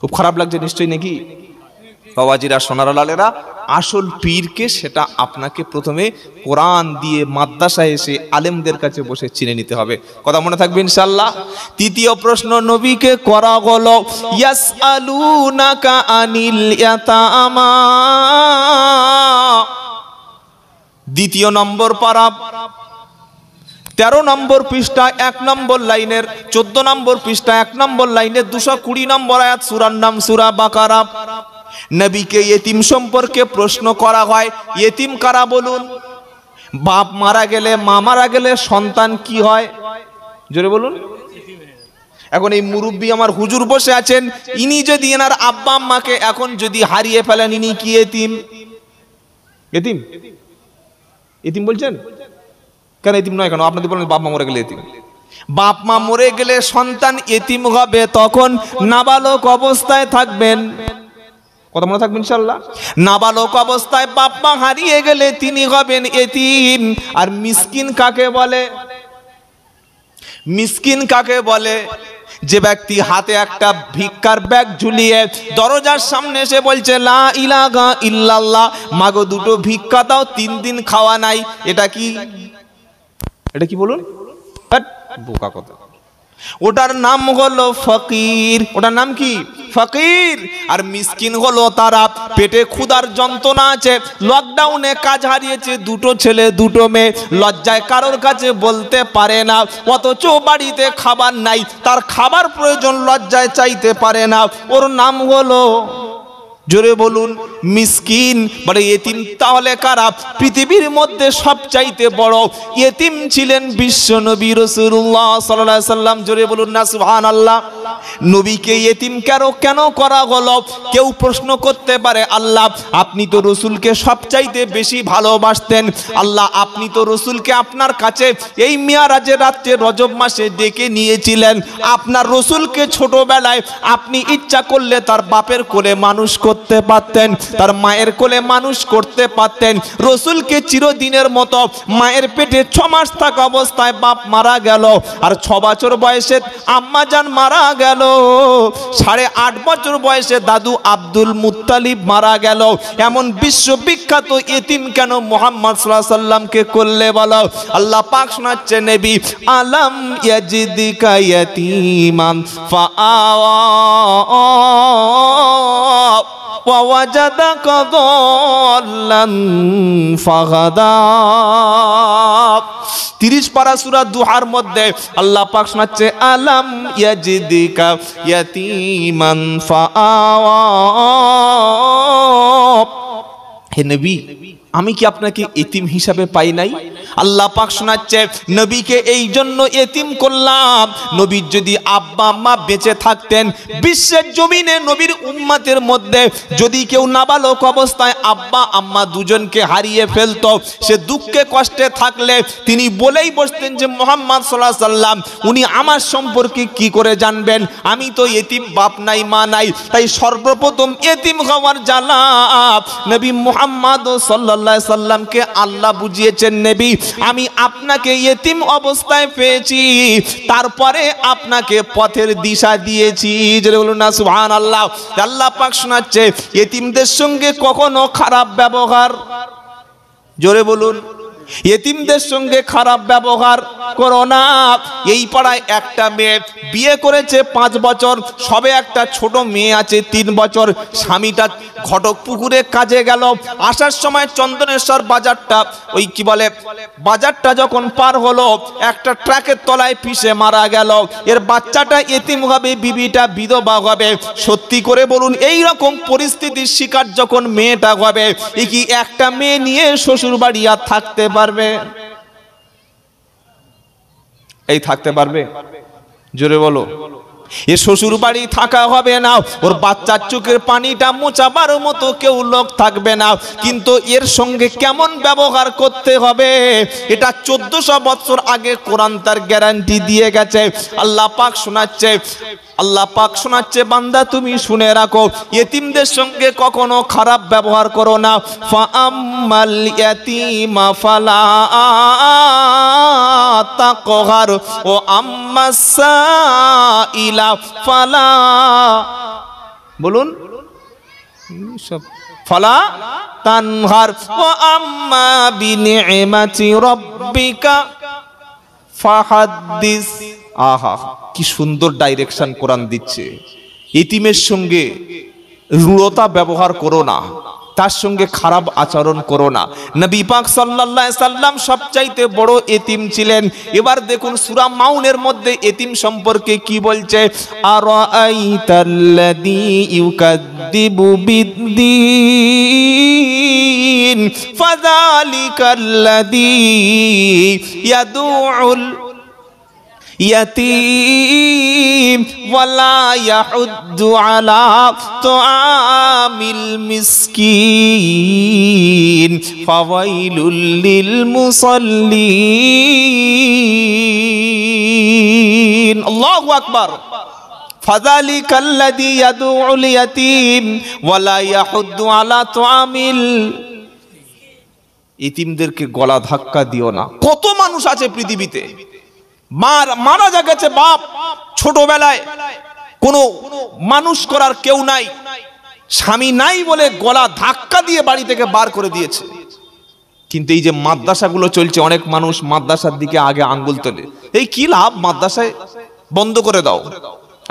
খুব খারাপ লাগছে নিশ্চয়ই নাকি বাবাজিরা সোনারা লালেরা আসল পীরকে সেটা আপনাকে প্রথমে কোরআন দিয়ে মাদ্রাসায় এসে আলেমদের কাছে বসে চিনে নিতে হবে কথা মনে থাকবে ইনশাল্লাহ তৃতীয় প্রশ্ন নবীকে করা গল ইয়াস আলু দ্বিতীয় নম্বর পারা তেরো নম্বর পৃষ্ঠা এক নম্বর লাইনের চোদ্দ নম্বর পৃষ্ঠা এক নম্বর লাইনের দুশো কুড়ি নম্বর আয়াত সুরার নাম সুরা বাকারা নবীকে এতিম সম্পর্কে প্রশ্ন করা হয় এতিম কারা বলুন বাপ মারা গেলে মা মারা গেলে সন্তান কি হয় জোরে বলুন এখন এই মুরব্বী আমার হুজুর বসে আছেন ইনি যদি এনার আব্বা আম্মাকে এখন যদি হারিয়ে ফেলেন ইনি কি এতিম এতিম এতিম বলছেন কেন এতিম নয় কেন আপনাদের বলেন বাপ মা মরে গেলে এতিম বাপ মা মরে গেলে সন্তান এতিম হবে তখন নাবালক অবস্থায় থাকবেন কথা মনে থাকবেন ইনশাল্লাহ নাবালক অবস্থায় বাপ মা হারিয়ে গেলে তিনি হবেন এতিম আর মিসকিন কাকে বলে মিসকিন কাকে বলে যে ব্যক্তি হাতে একটা ভিক্ষার ব্যাগ ঝুলিয়ে দরজার সামনে এসে বলছে লা ইলাগা ইল্লাল্লাহ মাগো দুটো ভিক্ষা দাও তিন দিন খাওয়া নাই এটা কি এটা কি বলুন বোকা কথা ওটার নাম হলো ফকির ওটার নাম কি ফকির আর মিসকিন হলো তারা পেটে ক্ষুধার যন্ত্রণা আছে লকডাউনে কাজ হারিয়েছে দুটো ছেলে দুটো মেয়ে লজ্জায় কারোর কাছে বলতে পারে না অথচ বাড়িতে খাবার নাই তার খাবার প্রয়োজন লজ্জায় চাইতে পারে না ওর নাম হলো জোরে বলুন মিসকিন বলে এতিম তাহলে কারা পৃথিবীর মধ্যে সবচাইতে বড় এতিম ছিলেন বিশ্ব নবী রসুল্লাহ সাল্লা সাল্লাম জোরে বলুন না সুহান আল্লাহ নবীকে এতিম কেন কেন করা হলো কেউ প্রশ্ন করতে পারে আল্লাহ আপনি তো রসুলকে সবচাইতে বেশি ভালোবাসতেন আল্লাহ আপনি তো রসুলকে আপনার কাছে এই মিয়ারাজের রাত্রে রজব মাসে ডেকে নিয়েছিলেন আপনার রসুলকে ছোটবেলায় আপনি ইচ্ছা করলে তার বাপের কোলে মানুষ করতে পারতেন তার মায়ের কোলে মানুষ করতে পারতেন রসুলকে চিরদিনের মতো মায়ের পেটে ছ মাস থাকা অবস্থায় বাপ মারা গেল আর ছ বছর বয়সে আম্মা যান মারা গেল সাড়ে আট বছর বয়সে দাদু আব্দুল মুতালিব মারা গেল এমন বিশ্ববিখ্যাত এতিম কেন মোহাম্মদ সাল্লাহ সাল্লামকে করলে বল আল্লাহ পাক শোনাচ্ছে নেবি আলম ইয়াজিদিকা ইয়াতিমান ফাআওয়া ووجدك ضالا فغدا তিরিশ পারা সুরা দুহার মধ্যে আল্লাহ পাক শোনাচ্ছে আলাম ইয়াজিদিকা ইয়াতিমান ফাআওয়া হে নবী আমি কি আপনাকে ইতিম হিসাবে পাই নাই আল্লাহ পাক শোনাচ্ছে নবীকে এই জন্য এতিম করলাম নবীর যদি আব্বা আম্মা বেঁচে থাকতেন বিশ্বের জমিনে নবীর উম্মাতের মধ্যে যদি কেউ নাবালক অবস্থায় আব্বা আম্মা দুজনকে হারিয়ে ফেলত সে দুঃখে কষ্টে থাকলে তিনি বলেই বসতেন যে মোহাম্মদ সাল্লাহ সাল্লাম উনি আমার সম্পর্কে কি করে জানবেন আমি তো এতিম বাপ নাই মা নাই তাই সর্বপ্রথম এতিম হওয়ার জ্বালা নবী মোহাম্মদ সাল্লাহ সাল্লামকে আল্লাহ বুঝিয়েছেন নেবী আমি আপনাকে ইতিম অবস্থায় পেয়েছি তারপরে আপনাকে পথের দিশা দিয়েছি যেটা বলুন না সুহান আল্লাহ আল্লাহ পাক শোনাচ্ছে ইতিমদের সঙ্গে কখনো খারাপ ব্যবহার জোরে বলুন এতিমদের সঙ্গে খারাপ ব্যবহার করো না এই পাড়ায় একটা মেয়ে বিয়ে করেছে পাঁচ বছর সবে একটা ছোট মেয়ে আছে তিন বছর স্বামীটা ঘটক পুকুরে কাজে গেল আসার সময় চন্দনেশ্বর বাজারটা ওই কি বলে বাজারটা যখন পার হলো একটা ট্রাকের তলায় পিসে মারা গেল এর বাচ্চাটা এতিম হবে বিবিটা বিধবা হবে সত্যি করে বলুন এই রকম পরিস্থিতির শিকার যখন মেয়েটা হবে এ কি একটা মেয়ে নিয়ে শ্বশুর বাড়ি আর থাকতে পারবে এই থাকতে পারবে জোরে বলো এ শ্বশুর বাড়ি থাকা হবে না ওর বাচ্চার চোখের পানিটা মোচাবার মতো কেউ লোক থাকবে না কিন্তু এর সঙ্গে কেমন ব্যবহার করতে হবে এটা চোদ্দশো বছর আগে কোরআন তার গ্যারান্টি দিয়ে গেছে আল্লাহ পাক শোনাচ্ছে আল্লাহ পাক শোনাচ্ছে বান্দা তুমি শুনে রাখো এতিমদের সঙ্গে কখনো খারাপ ব্যবহার করো না ফাআমাল ইয়াতিমা ফালা তাকহার ও আম্মাসা ইলা ফালা বলুন সব ফালা তানহার ও আম্মা বিনিমাতি রব্বিকা ফাহাদিস আহা কি সুন্দর ডাইরেকশন কোরআন দিচ্ছে ইতিমের সঙ্গে রূঢ়তা ব্যবহার করো না তার সঙ্গে খারাপ আচরণ করো না নবী পাক সাল্লাল্লাহু সাল্লাম সবচাইতে বড় এতিম ছিলেন এবার দেখুন সূরা মাউনের মধ্যে এতিম সম্পর্কে কি বলছে আরাআইতাল্লাযী ইউকাদ্দিবু বিদ্দীন ফাযালিকাল্লাযী ইয়াদুউল يتيم ولا يحد على طعام المسكين فويل للمصلين الله أكبر فذلك الذي يدعو اليتيم ولا يحد على طعام ইতিমদেরকে গলা ধাক্কা দিও না কত মানুষ আছে পৃথিবীতে মার মারা যা গেছে বাপ ছোটবেলায় কোনো মানুষ করার কেউ নাই স্বামী নাই বলে গলা ধাক্কা দিয়ে বাড়ি থেকে বার করে দিয়েছে কিন্তু এই যে মাদ্রাসাগুলো চলছে অনেক মানুষ মাদ্রাসার দিকে আগে আঙ্গুল তোলে এই কি লাভ মাদ্রাসায় বন্ধ করে দাও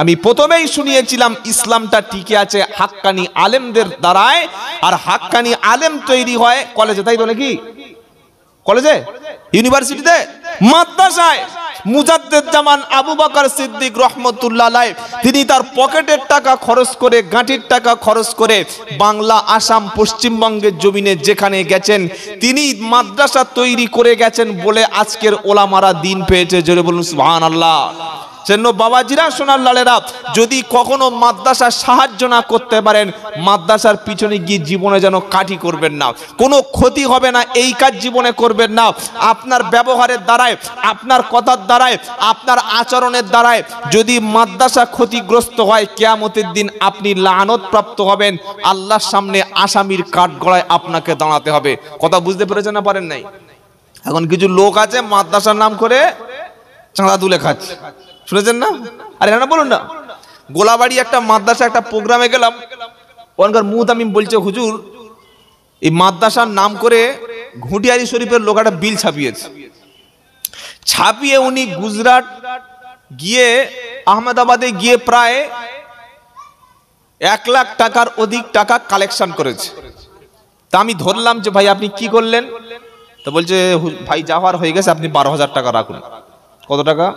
আমি প্রথমেই শুনিয়েছিলাম ইসলামটা টিকে আছে হাক্কানি আলেমদের দ্বারায় আর হাক্কানি আলেম তৈরি হয় কলেজে তাই তো নাকি কলেজে ইউনিভার্সিটিতে মাদ্রাসায় মুজাদ্দেদ জামান আবু বাকার সিদ্দিক রহমতুল্লাহ তিনি তার পকেটের টাকা খরচ করে গাঁটির টাকা খরচ করে বাংলা আসাম পশ্চিমবঙ্গের জমিনে যেখানে গেছেন তিনি মাদ্রাসা তৈরি করে গেছেন বলে আজকের ওলামারা দিন পেয়েছে জোরে বলুন সুহান আল্লাহ জন্য বাবাজিরা সোনার লালেরা যদি কখনো মাদ্রাসার সাহায্য না করতে পারেন মাদ্রাসার পিছনে গিয়ে জীবনে যেন কাঠি করবেন না কোনো ক্ষতি হবে না এই কাজ জীবনে করবেন না আপনার ব্যবহারের দ্বারায় আপনার কথার দ্বারায় আপনার আচরণের দ্বারায় যদি মাদ্রাসা ক্ষতিগ্রস্ত হয় কেয়ামতের দিন আপনি লানত প্রাপ্ত হবেন আল্লাহর সামনে আসামির কাঠগড়ায় আপনাকে দাঁড়াতে হবে কথা বুঝতে পেরেছেন না পারেন নাই এখন কিছু লোক আছে মাদ্রাসার নাম করে চাঁদা তুলে খাচ্ছে শুনেছেন না আরে না বলুন না গোলাবাড়ি একটা মাদ্রাসা একটা প্রোগ্রামে গেলাম ওখানকার মুদামিম বলছে হুজুর এই মাদ্রাসার নাম করে ঘুঁটিয়ারি শরীফের লোক একটা বিল ছাপিয়েছে ছাপিয়ে উনি গুজরাট গিয়ে আহমেদাবাদে গিয়ে প্রায় এক লাখ টাকার অধিক টাকা কালেকশন করেছে তা আমি ধরলাম যে ভাই আপনি কি করলেন তো বলছে ভাই যাওয়ার হয়ে গেছে আপনি বারো হাজার টাকা রাখুন কত টাকা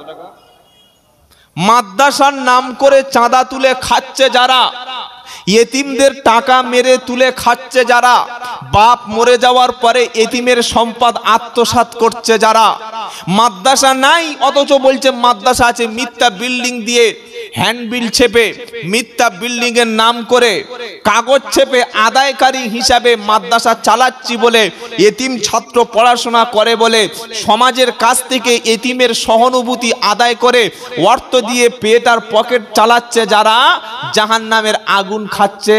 মাদ্রাসার নাম করে চাঁদা তুলে খাচ্ছে যারা ইয়েতিমদের টাকা মেরে তুলে খাচ্ছে যারা বাপ মরে যাওয়ার পরে এতিমের সম্পদ আত্মসাত করছে যারা মাদ্রাসা নাই অথচ বলছে মাদ্রাসা আছে মিথ্যা বিল্ডিং দিয়ে হ্যান্ডবিল ছেপে মিথ্যা বিল্ডিং এর নাম করে কাগজ ছেপে আদায়কারী হিসাবে মাদ্রাসা চালাচ্ছি বলে এতিম ছাত্র পড়াশোনা করে বলে সমাজের কাছ থেকে এতিমের সহানুভূতি আদায় করে অর্থ দিয়ে পেটার পকেট চালাচ্ছে যারা জাহান নামের আগুন খাচ্ছে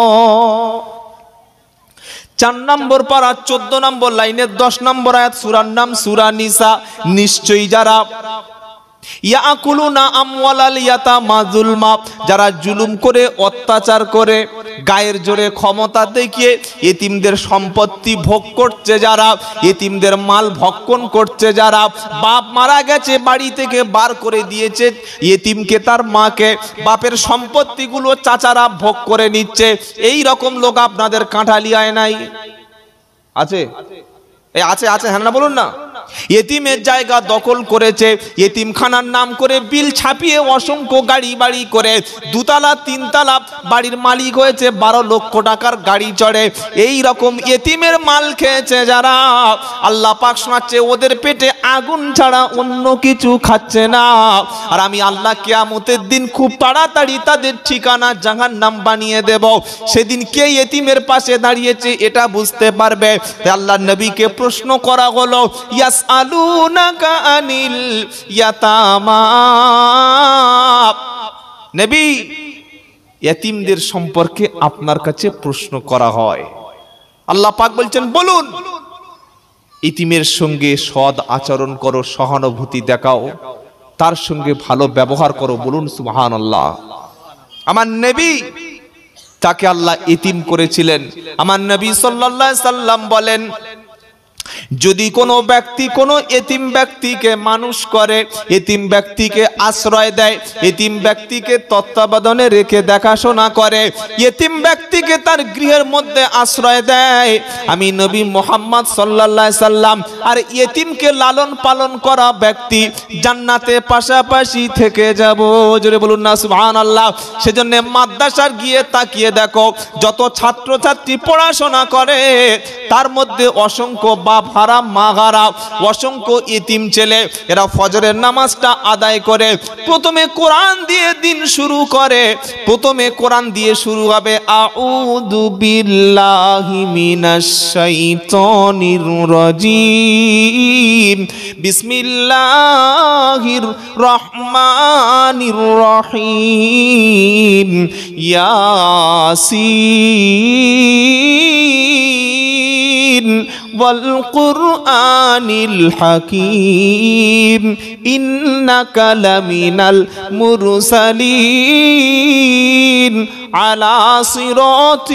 চার নম্বর পারা চোদ্দ নম্বর লাইনের দশ নম্বর আয়াত সুরার নাম সুরা নিসা নিশ্চয়ই যারা যারা জুলুম করে অত্যাচার করে গায়ের জোরে ক্ষমতা দেখিয়ে এতিমদের সম্পত্তি ভোগ করছে যারা এতিমদের মাল ভক্ষণ করছে যারা বাপ মারা গেছে বাড়ি থেকে বার করে দিয়েছে এতিমকে তার মাকে বাপের সম্পত্তিগুলো চাচারা ভোগ করে নিচ্ছে এই রকম লোক আপনাদের কাঁঠালিয়ায় নাই আছে এই আছে আছে হ্যাঁ না বলুন না এতিমের জায়গা দখল করেছে এতিমখানার নাম করে বিল ছাপিয়ে অসংখ্য গাড়ি বাড়ি করে দুতলা তিনতলা বাড়ির মালিক হয়েছে বারো লক্ষ টাকার গাড়ি চড়ে এই রকম এতিমের মাল খেয়েছে যারা আল্লাহ পাক শোনাচ্ছে ওদের পেটে আগুন ছাড়া অন্য কিছু খাচ্ছে না আর আমি আল্লাহ কেয়ামতের দিন খুব তাড়াতাড়ি তাদের ঠিকানা জাহান নাম বানিয়ে দেব সেদিন কে এতিমের পাশে দাঁড়িয়েছে এটা বুঝতে পারবে আল্লাহ নবীকে প্রশ্ন করা হলো ইয়াস ইয়াসআলুনাকা আনিল ইয়াতামা নবী ইয়াতিমদের সম্পর্কে আপনার কাছে প্রশ্ন করা হয় আল্লাহ পাক বলছেন বলুন ইতিমের সঙ্গে সদ আচরণ করো সহানুভূতি দেখাও তার সঙ্গে ভালো ব্যবহার করো বলুন সুহান আল্লাহ আমার নেবী তাকে আল্লাহ ইতিম করেছিলেন আমার নবী সাল্লাম বলেন যদি কোনো ব্যক্তি কোনো এতিম ব্যক্তিকে মানুষ করে এতিম ব্যক্তিকে আশ্রয় দেয় এতিম ব্যক্তিকে তত্ত্বাবধানে রেখে দেখাশোনা করে এতিম ব্যক্তিকে তার গৃহের মধ্যে আশ্রয় দেয় আমি নবী মোহাম্মদ সাল্লা সাল্লাম আর এতিমকে লালন পালন করা ব্যক্তি জান্নাতে পাশাপাশি থেকে যাব জোরে বলুন না সুহান আল্লাহ সেজন্য মাদ্রাসার গিয়ে তাকিয়ে দেখো যত ছাত্রছাত্রী পড়াশোনা করে তার মধ্যে অসংখ্য বা হারা মাহারা অসংখ্য ইতিম ছেলে এরা ফজরের নামাজটা আদায় করে প্রথমে কোরআন দিয়ে দিন শুরু করে প্রথমে কোরআন দিয়ে শুরু হবে আউযু বিল্লাহি মিনাশ রাজিম বিসমিল্লাহির রহমানির রহিম ইয়াসিন والقرآن الحكيم إنك لمن المرسلين على صراط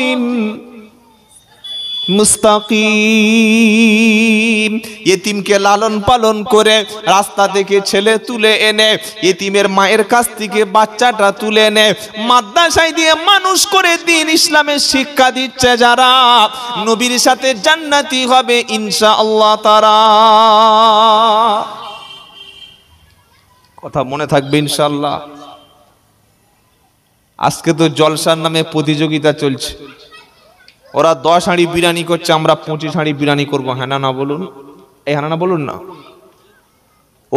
মুস্তাকিম এতিমকে লালন পালন করে রাস্তা থেকে ছেলে তুলে এনে এতিমের মায়ের কাছ থেকে বাচ্চাটা তুলে এনে মাদ্রাসায় দিয়ে মানুষ করে দিন ইসলামের শিক্ষা দিচ্ছে যারা নবীর সাথে জান্নাতি হবে ইনশা আল্লাহ তারা কথা মনে থাকবে ইনশাল্লাহ আজকে তো জলসার নামে প্রতিযোগিতা চলছে ওরা দশ হাঁড়ি বিরিয়ানি করছে আমরা পঁচিশ হাঁড়ি বিরিয়ানি করবো হ্যাঁ না বলুন এই হ্যাঁ না বলুন না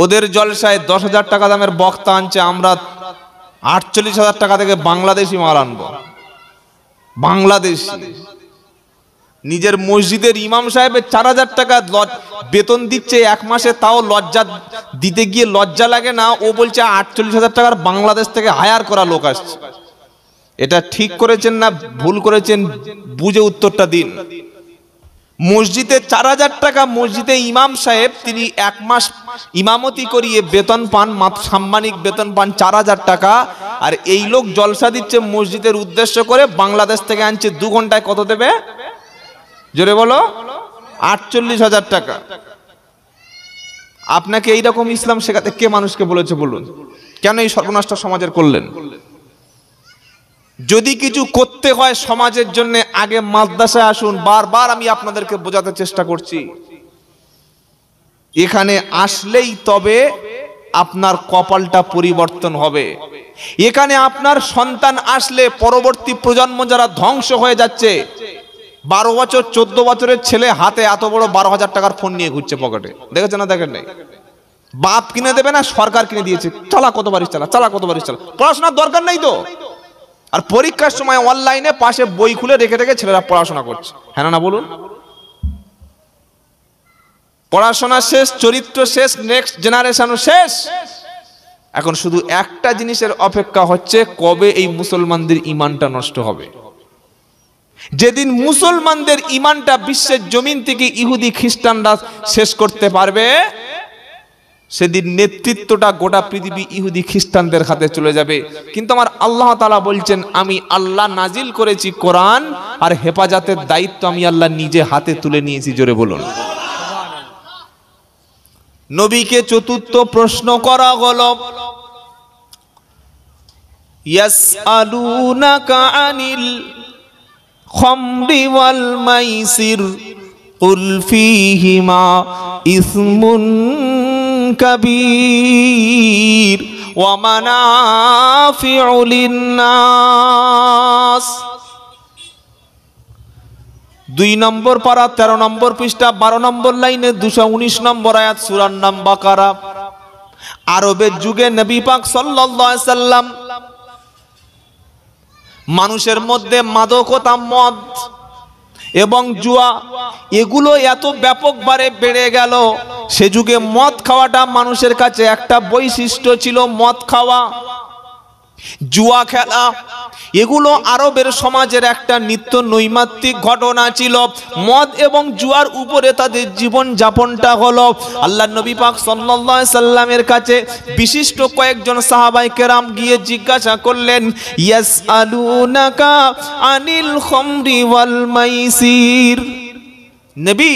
ওদের জলসায় দশ হাজার টাকা দামের বক্তা আনছে আমরা আটচল্লিশ হাজার টাকা থেকে বাংলাদেশি মাল আনবো বাংলাদেশি নিজের মসজিদের ইমাম সাহেবের চার হাজার টাকা বেতন দিচ্ছে এক মাসে তাও লজ্জা দিতে গিয়ে লজ্জা লাগে না ও বলছে আটচল্লিশ হাজার টাকার বাংলাদেশ থেকে হায়ার করা লোক আসছে এটা ঠিক করেছেন না ভুল করেছেন বুঝে উত্তরটা দিন মসজিদে চার হাজার টাকা মসজিদে ইমাম সাহেব তিনি এক মাস ইমামতি করিয়ে বেতন পান সাম্মানিক বেতন পান চার হাজার টাকা আর এই লোক জলসা দিচ্ছে মসজিদের উদ্দেশ্য করে বাংলাদেশ থেকে আনছে দু ঘন্টায় কত দেবে জোরে বলো আটচল্লিশ হাজার টাকা আপনাকে এইরকম ইসলাম শেখাতে কে মানুষকে বলেছে বলুন কেন এই সর্বনাশটা সমাজের করলেন যদি কিছু করতে হয় সমাজের জন্য আগে মাদ্রাসায় আসুন বারবার আমি আপনাদেরকে বোঝাতে চেষ্টা করছি এখানে আসলেই তবে আপনার কপালটা পরিবর্তন হবে এখানে আপনার সন্তান আসলে পরবর্তী প্রজন্ম যারা ধ্বংস হয়ে যাচ্ছে বারো বছর চোদ্দ বছরের ছেলে হাতে এত বড় বারো হাজার টাকার ফোন নিয়ে ঘুরছে পকেটে দেখেছে না দেখেন নাই বাপ কিনে দেবে না সরকার কিনে দিয়েছে চালা কত বারিশ চালা চালা কত বারিশ চালা পড়াশোনার দরকার নেই তো আর পরীক্ষার সময় অনলাইনে পাশে বই খুলে রেখে রেখে ছেলেরা পড়াশোনা করছে হ্যাঁ না বলুন পড়াশোনা শেষ চরিত্র শেষ নেক্সট জেনারেশন শেষ এখন শুধু একটা জিনিসের অপেক্ষা হচ্ছে কবে এই মুসলমানদের ইমানটা নষ্ট হবে যেদিন মুসলমানদের ইমানটা বিশ্বের জমিন থেকে ইহুদি খ্রিস্টানরা শেষ করতে পারবে সেদিন নেতৃত্বটা গোটা পৃথিবী ইহুদি খ্রিস্টানদের হাতে চলে যাবে কিন্তু আমার আল্লাহ তালা বলছেন আমি আল্লাহ নাজিল করেছি কোরআন আর হেফাজতের দায়িত্ব আমি আল্লাহ নিজে হাতে তুলে নিয়েছি জোরে বলুন নবীকে চতুর্থ প্রশ্ন করা গল ইয়াস আনিল ওয়াল মাইসির ইসমুন كبير ومنافع للناس দুই নম্বর পারা তেরো নম্বর পৃষ্ঠা বারো নম্বর লাইনে দুশো উনিশ নম্বর আয়াত সুরার নাম বাকারা আরবের যুগে নবী পাক সাল্লাম মানুষের মধ্যে মাদকতা মদ এবং জুয়া এগুলো এত ব্যাপকবারে বেড়ে গেল সে যুগে মদ খাওয়াটা মানুষের কাছে একটা বৈশিষ্ট্য ছিল মদ খাওয়া জুয়া খেলা এগুলো আরবের সমাজের একটা নিত্য নৈমাত্তিক ঘটনা ছিল মদ এবং জুয়ার উপরে তাদের জীবন যাপনটা হলো আল্লাহ নবী পাক সাল্লাল্লাহু সাল্লামের কাছে বিশিষ্ট কয়েকজন সাহাবাই কেরাম গিয়ে জিজ্ঞাসা করলেন ইয়াসআলুনাকা আনিল খমরি ওয়াল মাইসির নবী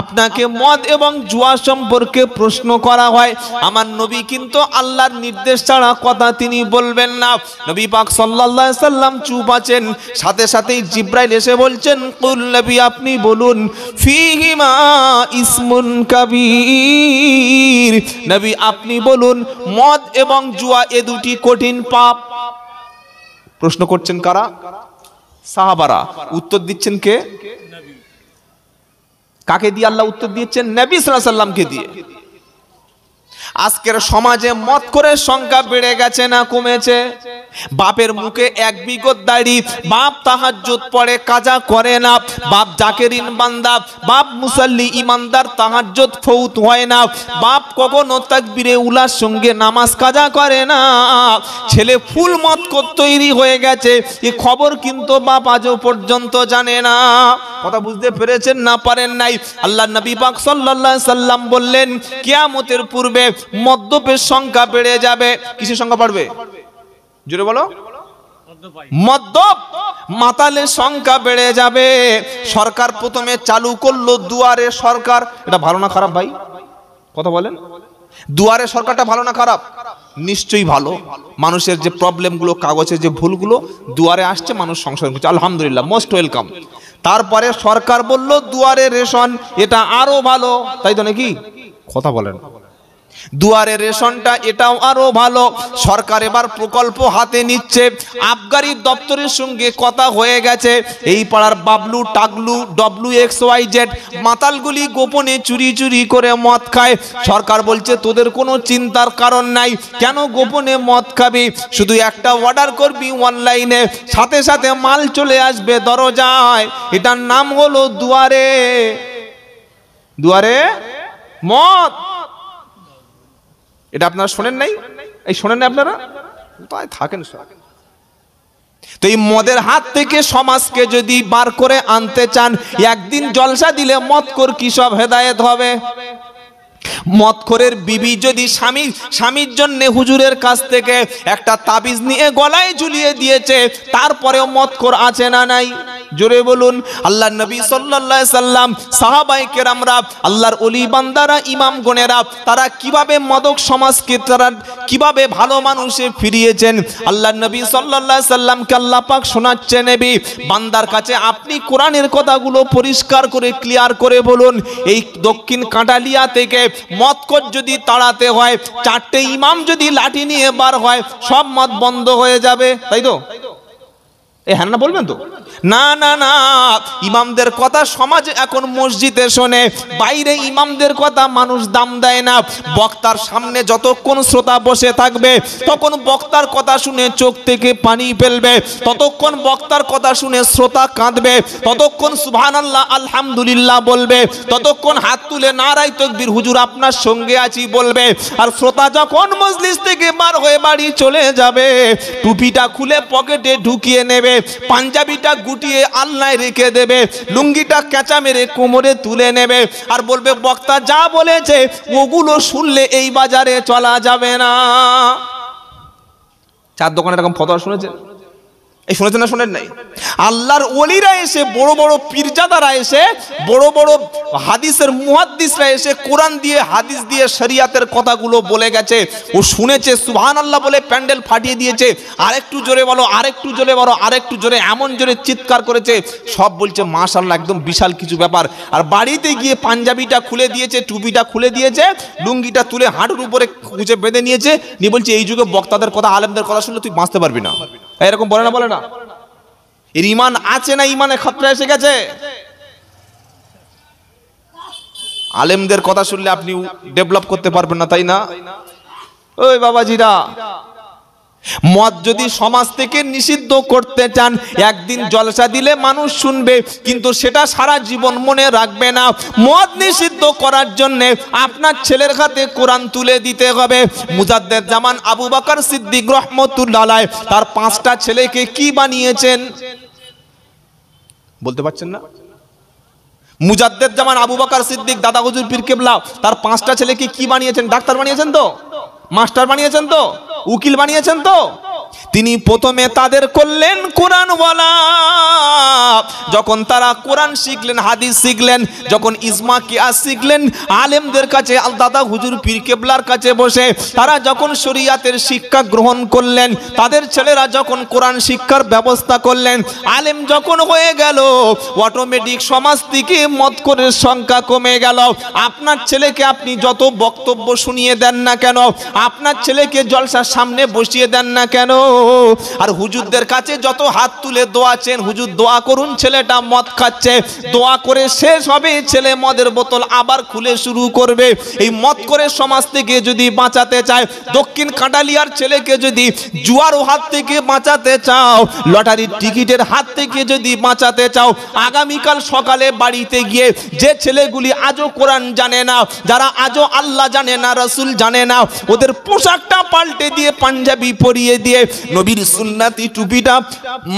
আপনাকে মদ এবং জুয়া সম্পর্কে প্রশ্ন করা হয় আমার নবী কিন্তু আল্লাহর নির্দেশ ছাড়া কথা তিনি বলবেন না নবী পাক সাল্লাহ সাল্লাম চুপ আছেন সাথে সাথেই জিব্রাইল এসে বলছেন কুল নবী আপনি বলুন ফিহিমা ইসমুন কাবির নবী আপনি বলুন মদ এবং জুয়া এ দুটি কঠিন পাপ প্রশ্ন করছেন কারা সাহাবারা উত্তর দিচ্ছেন কে কাকে দিয়ে আল্লাহ উত্তর দিয়েছেন নবী সাল্লাহ সাল্লামকে দিয়ে আজকের সমাজে মত করে সংখ্যা বেড়ে গেছে না কমেছে বাপের মুখে এক বিগত দাড়ি বাপ তাহাজ্জুদ পড়ে কাজা করে না বাপ জাকেরিন বান্দা বাপ মুসল্লি ইমানদার তাহাজ্জুদ ফৌত হয় না বাপ কখনো বীরে উলার সঙ্গে নামাজ কাজা করে না ছেলে ফুল মত তৈরি হয়ে গেছে এ খবর কিন্তু বাপ আজও পর্যন্ত জানে না কথা বুঝতে পেরেছেন না পারেন নাই আল্লাহ নবী পাক সাল্লাল্লাহু সাল্লাম বললেন কিয়ামতের পূর্বে মদ্যপের সংখ্যা বেড়ে যাবে কিসের সংখ্যা বাড়বে জোরে বলো মদ্যপ মাতালের সংখ্যা বেড়ে যাবে সরকার প্রথমে চালু করলো দুয়ারে সরকার এটা ভালো না খারাপ ভাই কথা বলেন দুয়ারে সরকারটা ভালো না খারাপ নিশ্চয়ই ভালো মানুষের যে প্রবলেমগুলো কাগজের যে ভুলগুলো দুয়ারে আসছে মানুষ সংশোধন করছে আলহামদুলিল্লাহ মোস্ট ওয়েলকাম তারপরে সরকার বলল দুয়ারে রেশন এটা আরও ভালো তাই তো নাকি কথা বলেন দুয়ারে রেশনটা এটাও আরও ভালো সরকার এবার প্রকল্প হাতে নিচ্ছে আবগারি দপ্তরের সঙ্গে কথা হয়ে গেছে এই পাড়ার Bablu Taglu W X Y Z মাতালগুলি গোপনে চুরি চুরি করে মদ খায় সরকার বলছে তোদের কোনো চিন্তার কারণ নাই কেন গোপনে মদ খাবি শুধু একটা অর্ডার করবি অনলাইনে সাথে সাথে মাল চলে আসবে দরজায় এটার নাম হলো দুয়ারে দুয়ারে মদ এটা আপনারা শোনেন নাই এই শোনেন না আপনারা থাকেন সব তো এই মদের হাত থেকে সমাজকে যদি বার করে আনতে চান একদিন জলসা দিলে মত কর কি সব হেদায়েত হবে মতখরের বিবি যদি স্বামী স্বামীর জন্যে হুজুরের কাছ থেকে একটা তাবিজ নিয়ে গলায় ঝুলিয়ে দিয়েছে তারপরেও মতখর আছে না নাই জোরে বলুন আল্লাহ নবী সাল্লাহ সাল্লাম সাহাবাই কেরামরা আল্লাহর অলি বান্দারা ইমাম গনেরা তারা কিভাবে মদক সমাজকে তারা কিভাবে ভালো মানুষে ফিরিয়েছেন আল্লাহ নবী সাল্লাহ সাল্লামকে আল্লাহ পাক শোনাচ্ছে নেবি বান্দার কাছে আপনি কোরআনের কথাগুলো পরিষ্কার করে ক্লিয়ার করে বলুন এই দক্ষিণ কাঁটালিয়া থেকে মতকর যদি তাড়াতে হয় চারটে ইমাম যদি লাঠি নিয়ে বার হয় সব মত বন্ধ হয়ে যাবে তাই তো এ হ্যাঁ না বলবেন তো না না না ইমামদের কথা সমাজ এখন মসজিদে শোনে বাইরে ইমামদের কথা মানুষ দাম দেয় না বক্তার সামনে যতক্ষণ শ্রোতা বসে থাকবে তখন বক্তার কথা শুনে চোখ থেকে পানি ফেলবে ততক্ষণ বক্তার কথা শুনে শ্রোতা কাঁদবে ততক্ষণ সুবহান আল্লাহ আলহামদুলিল্লাহ বলবে ততক্ষণ হাত তুলে নারাই তকবির হুজুর আপনার সঙ্গে আছি বলবে আর শ্রোতা যখন মজলিস থেকে বার হয়ে বাড়ি চলে যাবে টুপিটা খুলে পকেটে ঢুকিয়ে নেবে দেবে পাঞ্জাবিটা গুটিয়ে আলনায় রেখে দেবে লুঙ্গিটা ক্যাঁচা মেরে কোমরে তুলে নেবে আর বলবে বক্তা যা বলেছে ওগুলো শুনলে এই বাজারে চলা যাবে না চার দোকানে এরকম ফতোয়া শুনেছে এই শুনেছেন না শোনেন নাই আল্লাহর ওলিরা এসে বড় বড় পীরজাদারা এসে বড় বড় হাদিসের মুহাদ্দিসরা এসে কোরআন দিয়ে হাদিস দিয়ে শরিয়াতের কথাগুলো বলে গেছে ও শুনেছে সুহান আল্লাহ বলে প্যান্ডেল ফাটিয়ে দিয়েছে আরেকটু জোরে বলো আরেকটু জোরে বলো আরেকটু জোরে এমন জোরে চিৎকার করেছে সব বলছে মাশাল্লাহ একদম বিশাল কিছু ব্যাপার আর বাড়িতে গিয়ে পাঞ্জাবিটা খুলে দিয়েছে টুপিটা খুলে দিয়েছে লুঙ্গিটা তুলে হাঁটুর উপরে খুঁজে বেঁধে নিয়েছে নিয়ে বলছে এই যুগে বক্তাদের কথা আলেমদের কথা শুনলে তুই বাঁচতে পারবি না এরকম বলে না বলে না এর ইমান আছে না ইমানে খতরা এসে গেছে আলেমদের কথা শুনলে আপনি ডেভেলপ করতে পারবেন না তাই না ওই বাবাজিরা মদ যদি সমাজ থেকে নিষিদ্ধ করতে চান একদিন জলসা দিলে মানুষ শুনবে কিন্তু সেটা সারা জীবন মনে রাখবে না মদ নিষিদ্ধ করার জন্যে আপনার ছেলের হাতে কোরআন তুলে দিতে হবে মুজাদ্দের জামান আবু বাকর সিদ্দিক রহমতুল্লাহ তার পাঁচটা ছেলেকে কি বানিয়েছেন বলতে পারছেন না মুজাদ্দের জামান আবু বাকর সিদ্দিক দাদা হুজুর পীর কেবলা তার পাঁচটা ছেলেকে কি বানিয়েছেন ডাক্তার বানিয়েছেন তো মাস্টার বানিয়েছেন তো উকিল বানিয়েছেন তো তিনি প্রথমে তাদের করলেন কোরআনওয়ালা যখন তারা কোরআন শিখলেন হাদিস শিখলেন যখন ইসমা কিয়াস শিখলেন আলেমদের কাছে দাদা হুজুর পীর কেবলার কাছে বসে তারা যখন শরিয়াতের শিক্ষা গ্রহণ করলেন তাদের ছেলেরা যখন কোরআন শিক্ষার ব্যবস্থা করলেন আলেম যখন হয়ে গেল অটোমেটিক সমাজ থেকে মত করে সংখ্যা কমে গেল আপনার ছেলেকে আপনি যত বক্তব্য শুনিয়ে দেন না কেন আপনার ছেলেকে জলসার সামনে বসিয়ে দেন না কেন আর হুজুরদের কাছে যত হাত তুলে দোয়া হুজুর দোয়া করুন ছেলেটা মদ খাচ্ছে দোয়া করে শেষ হবে ছেলে মদের বোতল আবার খুলে শুরু করবে এই মদ করে সমাজ থেকে যদি বাঁচাতে চায় দক্ষিণ কাটালিয়ার ছেলেকে যদি জুয়ার হাত থেকে বাঁচাতে চাও লটারির টিকিটের হাত থেকে যদি বাঁচাতে চাও আগামীকাল সকালে বাড়িতে গিয়ে যে ছেলেগুলি আজও কোরআন জানে না যারা আজও আল্লাহ জানে না রসুল জানে না ওদের পোশাকটা পাল্টে দিয়ে পাঞ্জাবি পরিয়ে দিয়ে নবীর সুন্নাতি টুপিটা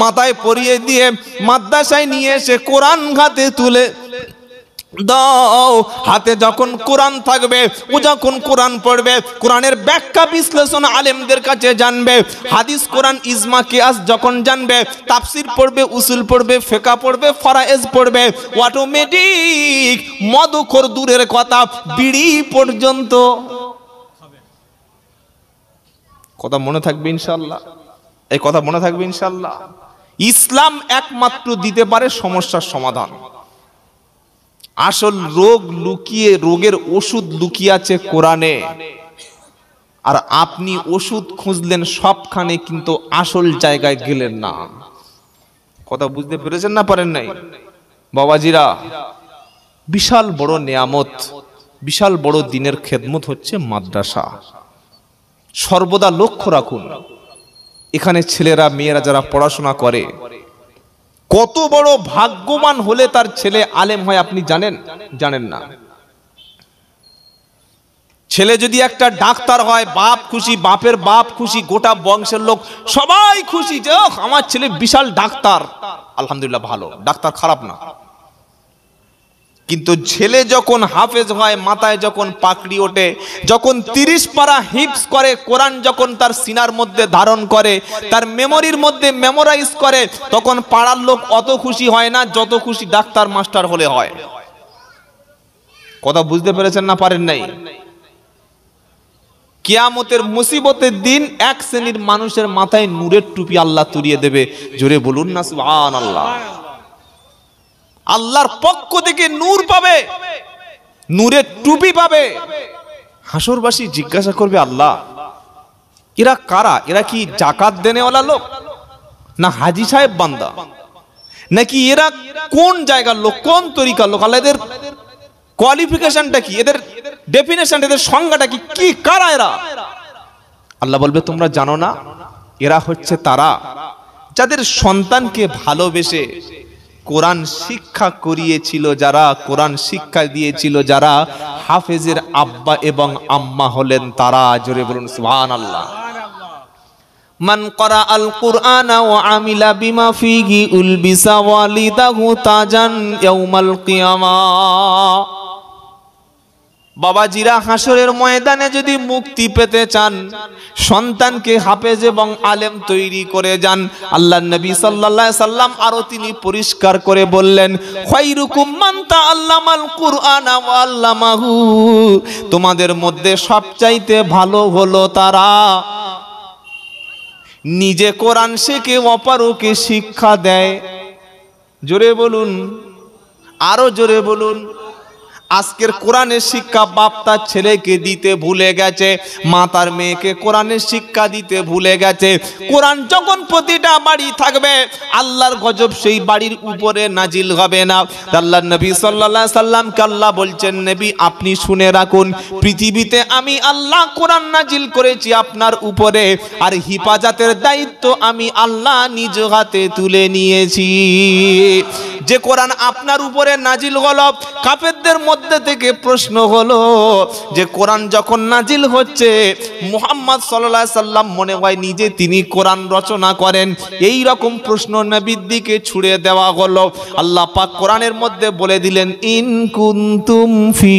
মাথায় পরিয়ে দিয়ে মাদ্রাসায় নিয়ে এসে কোরআন ঘাতে তুলে দাও হাতে যখন কোরআন থাকবে ও যখন কোরআন পড়বে কোরআনের ব্যাখ্যা বিশ্লেষণ আলেমদের কাছে জানবে হাদিস কোরআন ইজমা কিয়াস যখন জানবে তাফসির পড়বে উসুল পড়বে ফেকা পড়বে ফরায়েজ পড়বে অটোমেটিক মধুখর দূরের কথা বিড়ি পর্যন্ত কথা মনে থাকবে ইনশাল্লাহ এই কথা মনে থাকবে ইনশাল্লাহ ইসলাম একমাত্র দিতে পারে সমস্যার সমাধান আসল রোগ লুকিয়ে রোগের ওষুধ লুকিয়ে আছে কোরআনে আর আপনি ওষুধ খুঁজলেন সবখানে কিন্তু আসল জায়গায় গেলেন না কথা বুঝতে পেরেছেন না পারেন নাই বাবাজিরা বিশাল বড় নিয়ামত বিশাল বড় দিনের খেদমত হচ্ছে মাদ্রাসা সর্বদা লক্ষ্য রাখুন এখানে ছেলেরা মেয়েরা যারা পড়াশোনা করে কত বড় ভাগ্যবান হলে তার ছেলে আলেম হয় আপনি জানেন জানেন না ছেলে যদি একটা ডাক্তার হয় বাপ খুশি বাপের বাপ খুশি গোটা বংশের লোক সবাই খুশি যে আমার ছেলে বিশাল ডাক্তার আলহামদুলিল্লাহ ভালো ডাক্তার খারাপ না কিন্তু ছেলে যখন হাফেজ হয় মাথায় যখন পাকড়ি ওঠে যখন তিরিশ পারা হিপস করে কোরআন যখন তার সিনার মধ্যে ধারণ করে তার মেমোরির মধ্যে মেমোরাইজ করে তখন পাড়ার লোক অত খুশি হয় না যত খুশি ডাক্তার মাস্টার হলে হয় কথা বুঝতে পেরেছেন না পারেন নাই কিয়ামতের মুসিবতের দিন এক শ্রেণীর মানুষের মাথায় নূরের টুপি আল্লাহ তুলিয়ে দেবে জোরে বলুন না সুবহানাল্লাহ আল্লাহ আল্লাহর পক্ষ থেকে নূর পাবে নূরের টুপি পাবে হাসরবাসী জিজ্ঞাসা করবে আল্লাহ এরা কারা এরা কি জাকাত দেনেওয়ালা লোক না হাজি সাহেব বান্দা নাকি এরা কোন জায়গার লোক কোন তরিকার লোক আল্লাহ এদের কোয়ালিফিকেশনটা কি এদের ডেফিনেশন এদের সংজ্ঞাটা কি কি কারা এরা আল্লাহ বলবে তোমরা জানো না এরা হচ্ছে তারা যাদের সন্তানকে ভালোবেসে কোরআন শিক্ষা করিয়েছিল যারা কোরআন শিক্ষা দিয়েছিল যারা হাফেজের আব্বা এবং আম্মা হলেন তারা জোরে বলুন সুহান আল্লাহ মান করা আল কুরআন ও আমিলা বিমা ফিহি উলবিসা ওয়ালিদাহু তাজান ইয়াউমাল কিয়ামা বাবা জিরা হাসরের ময়দানে যদি মুক্তি পেতে চান সন্তানকে হাফেজ এবং আলেম তৈরি করে যান আল্লাহ নবী সাল্লাহ সাল্লাম আরও তিনি পরিষ্কার করে বললেন খৈরুকুমান্তা আল্লামাল কুরআন আল্লামাহু তোমাদের মধ্যে সবচাইতে ভালো হলো তারা নিজে কোরআন শেখে অপারুকে শিক্ষা দেয় জোরে বলুন আরও জোরে বলুন আজকের কোরআনের শিক্ষা বাপ তার ছেলেকে দিতে ভুলে গেছে মা তার মেয়েকে কোরআনের শিক্ষা দিতে ভুলে গেছে কোরআন যখন প্রতিটা বাড়ি থাকবে আল্লাহর গজব সেই বাড়ির উপরে নাজিল হবে না আল্লাহ নবী সাল্লা কে আল্লাহ বলছেন নবী আপনি শুনে রাখুন পৃথিবীতে আমি আল্লাহ কোরআন নাজিল করেছি আপনার উপরে আর হিফাজতের দায়িত্ব আমি আল্লাহ নিজ হাতে তুলে নিয়েছি যে কোরআন আপনার উপরে নাজিল গলব কাফেরদের মধ্যে মধ্যে থেকে প্রশ্ন হলো যে কোরআন যখন নাজিল হচ্ছে মোহাম্মদ সাল্লাহ সাল্লাম মনে হয় নিজে তিনি কোরআন রচনা করেন এই রকম প্রশ্ন নবীর দিকে ছুড়ে দেওয়া হলো আল্লাহ পাক কোরআনের মধ্যে বলে দিলেন ইন কুন্তুম ফি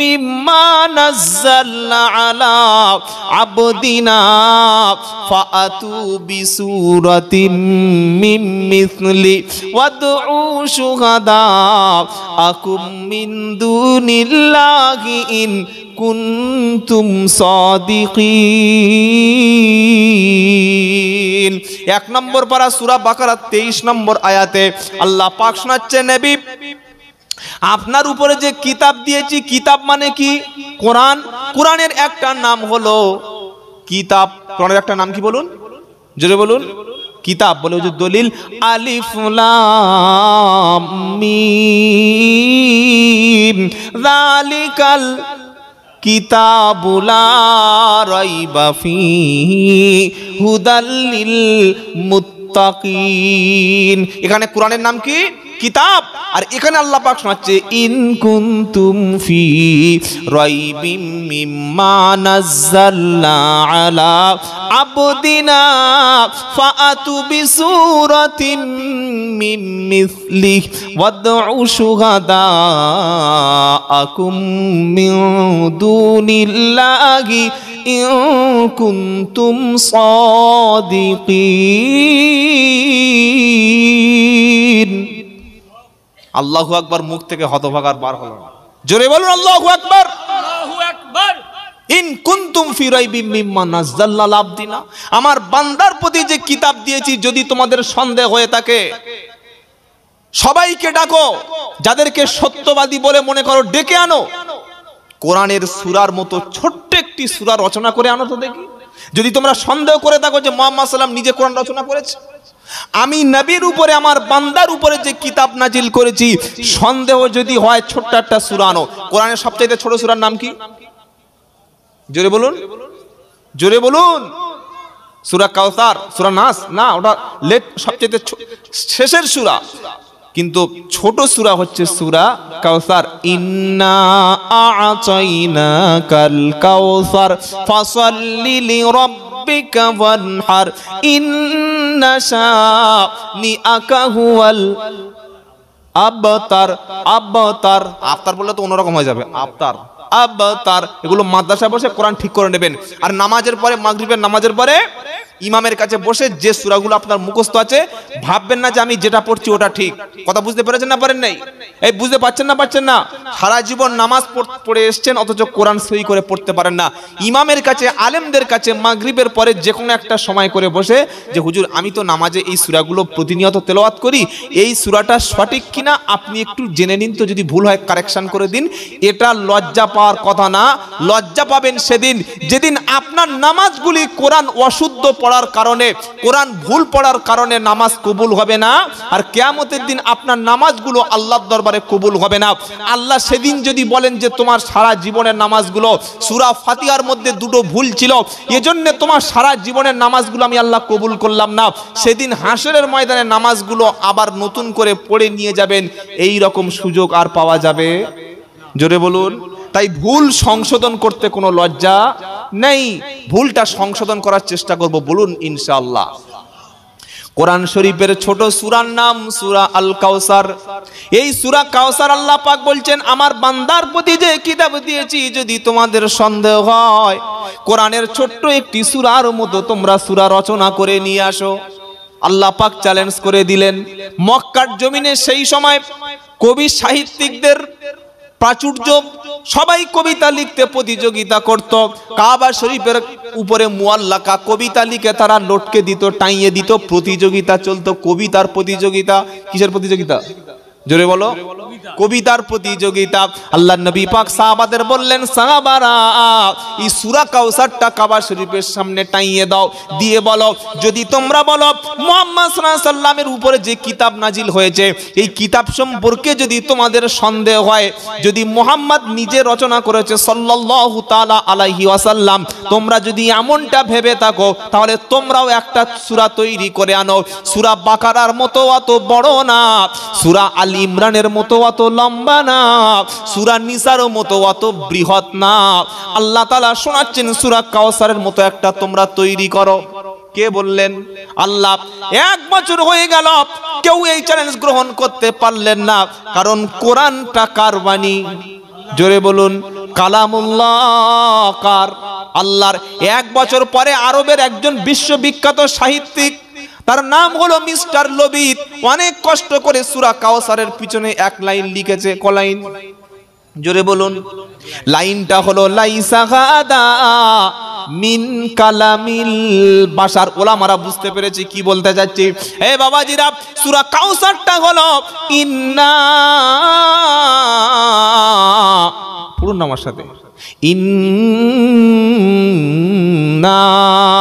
মিম্মা নাযাল্লা আলা আবদিনা ফাতু বিসূরাতিন মিম মিসলি ওয়াদউ শুহাদা আকুম মিন দুনিল্লাহি কুন্তুম সাদিকিন এক নম্বর পারা সূরা বাকারা তেইশ নম্বর আয়াতে আল্লাহ পাক শোনাচ্ছে নেবি আপনার উপরে যে কিতাব দিয়েছি কিতাব মানে কি কোরআন কোরআনের একটা নাম হলো কিতাব কোরআনের একটা নাম কি বলুন জোরে বলুন কিতাব বলে হুজুর দলিল আলিফুলাম মিম জালিকাল কিতাবুলা ফি হুদাল লিল মুত্তাকিন এখানে কোরআনের নাম কি কিতাব আর এখানে আল্লাহ পাক শোনাচ্ছে ইন কুনতুম ফি রাইবিম মিম্মা নাযালনা আলা আবদিনা ফাআতু বিসূরাতিন মিম মিসলি ওয়াদউ আকুম মিন দুনিল্লাহি ইন কুনতুম সাদিকিন আল্লাহু আকবার মুখ থেকে হতভাগার বার হলো না জোরে বলুন আল্লাহু আকবার ইন কুন্তুম ফিরাইবি মিম্মা নাজ্জাল্লাল আবদিনা আমার বান্দার প্রতি যে কিতাব দিয়েছি যদি তোমাদের সন্দেহ হয়ে থাকে সবাইকে ডাকো যাদেরকে সত্যবাদী বলে মনে করো ডেকে আনো কোরআনের সুরার মতো ছোট্ট একটি সুরা রচনা করে আনো তো দেখি যদি তোমরা সন্দেহ করে থাকো যে মোহাম্মদ সাল্লাম নিজে কোরআন রচনা করেছে আমি নবীর উপরে আমার বান্দার উপরে যে কিতাব নাজিল করেছি সন্দেহ যদি হয় ছোট্ট একটা সুরানো কোরআনের সবচাইতে ছোট সুরার নাম কি জোরে বলুন জোরে বলুন সুরা কাউসার সুরা নাস না ওটা লেট সবচেয়ে শেষের সুরা কিন্তু ছোট সুরা হচ্ছে সুরা কাউসার ইন্না আচাইনা কাল কাউসার ফসল্লি রব্বিকা ওয়ানহার ইন্না শানিআকা হুয়াল আবতার আবতার আফতার বললে তো অন্যরকম হয়ে যাবে আফতার আবতার এগুলো মাদ্রাসায় বসে কোরআন ঠিক করে নেবেন আর নামাজের পরে মাগরিবের নামাজের পরে ইমামের কাছে বসে যে সুরাগুলো আপনার মুখস্থ আছে ভাববেন না যে আমি যেটা পড়ছি ওটা ঠিক কথা বুঝতে পেরেছেন না পারেন নাই এই বুঝতে পারছেন না পারছেন না সারা জীবন নামাজ পড়ে এসছেন অথচ কোরআন সই করে পড়তে পারেন না ইমামের কাছে আলেমদের কাছে মাগরিবের পরে যে কোনো একটা সময় করে বসে যে হুজুর আমি তো নামাজে এই সুরাগুলো প্রতিনিয়ত তেলাওয়াত করি এই সুরাটা সঠিক কিনা আপনি একটু জেনে নিন তো যদি ভুল হয় কারেকশান করে দিন এটা লজ্জা পাওয়ার কথা না লজ্জা পাবেন সেদিন যেদিন আপনার নামাজগুলি কোরআন অশুদ্ধ পড়ার কারণে কোরআন ভুল পড়ার কারণে নামাজ কবুল হবে না আর কেয়ামতের দিন আপনার নামাজগুলো আল্লাহর দরবারে কবুল হবে না আল্লাহ সেদিন যদি বলেন যে তোমার সারা জীবনের নামাজগুলো সুরা ফাতিহার মধ্যে দুটো ভুল ছিল এজন্যে তোমার সারা জীবনের নামাজগুলো আমি আল্লাহ কবুল করলাম না সেদিন হাসরের ময়দানে নামাজগুলো আবার নতুন করে পড়ে নিয়ে যাবেন এই রকম সুযোগ আর পাওয়া যাবে জোরে বলুন তাই ভুল সংশোধন করতে কোনো লজ্জা নেই ভুলটা সংশোধন করার চেষ্টা করব বলুন ইনশাআল্লাহ কোরআন শরীফের ছোট সুরার নাম সুরা আল কাউসার এই সুরা কাউসার আল্লাহ পাক বলছেন আমার বান্দার প্রতি যে কিতাব দিয়েছি যদি তোমাদের সন্দেহ হয় কোরআনের ছোট্ট একটি সুরার মতো তোমরা সুরা রচনা করে নিয়ে আসো আল্লাহ পাক চ্যালেঞ্জ করে দিলেন মক্কার জমিনে সেই সময় কবি সাহিত্যিকদের প্রাচুর্য সবাই কবিতা লিখতে প্রতিযোগিতা করত কাবা শরীফের উপরে মুয়াল্লাকা কবিতা লিখে তারা লটকে দিত টাইয়ে দিত প্রতিযোগিতা চলতো কবিতার প্রতিযোগিতা কিসের প্রতিযোগিতা জোরে বলো কবিতার প্রতিযোগিতা আল্লাহ নবী পাক সাহাবাদের বললেন সাহাবারা এই সুরা কাউসারটা কাবা শরীফের সামনে টাইয়ে দাও দিয়ে বলো যদি তোমরা বলো মোহাম্মদ সাল্লামের উপরে যে কিতাব নাজিল হয়েছে এই কিতাব সম্পর্কে যদি তোমাদের সন্দেহ হয় যদি মোহাম্মদ নিজে রচনা করেছে সাল্লাল্লাহু তাআলা আলাইহি ওয়াসাল্লাম তোমরা যদি এমনটা ভেবে থাকো তাহলে তোমরাও একটা সূরা তৈরি করে আনো সূরা বাকারার মতো অত বড় না সূরা আল ইমরানের মতো অত লম্বা না সুরা নিসার মতো অত বৃহৎ না আল্লাহ তালা শোনাচ্ছেন সুরা কাউসারের মতো একটা তোমরা তৈরি করো কে বললেন আল্লাহ এক বছর হয়ে গেল কেউ এই চ্যালেঞ্জ গ্রহণ করতে পারলেন না কারণ কোরআনটা কার বাণী জোরে বলুন কালামুল্লাহ কার আল্লাহর এক বছর পরে আরবের একজন বিশ্ববিখ্যাত সাহিত্যিক তার নাম হলো মিস্টার লবিত অনেক কষ্ট করে সুরা কাওসারের পিছনে এক লাইন লিখেছে কলাইন জোরে বলুন লাইনটা হলো লাইসা গাদা মিন কালামিল বাসার ওলামারা বুঝতে পেরেছি কি বলতে চাচ্ছি বাবা বাবাজিরা সুরা কাউসারটা হলো ইন্না পুরো আমার সাথে ইন্না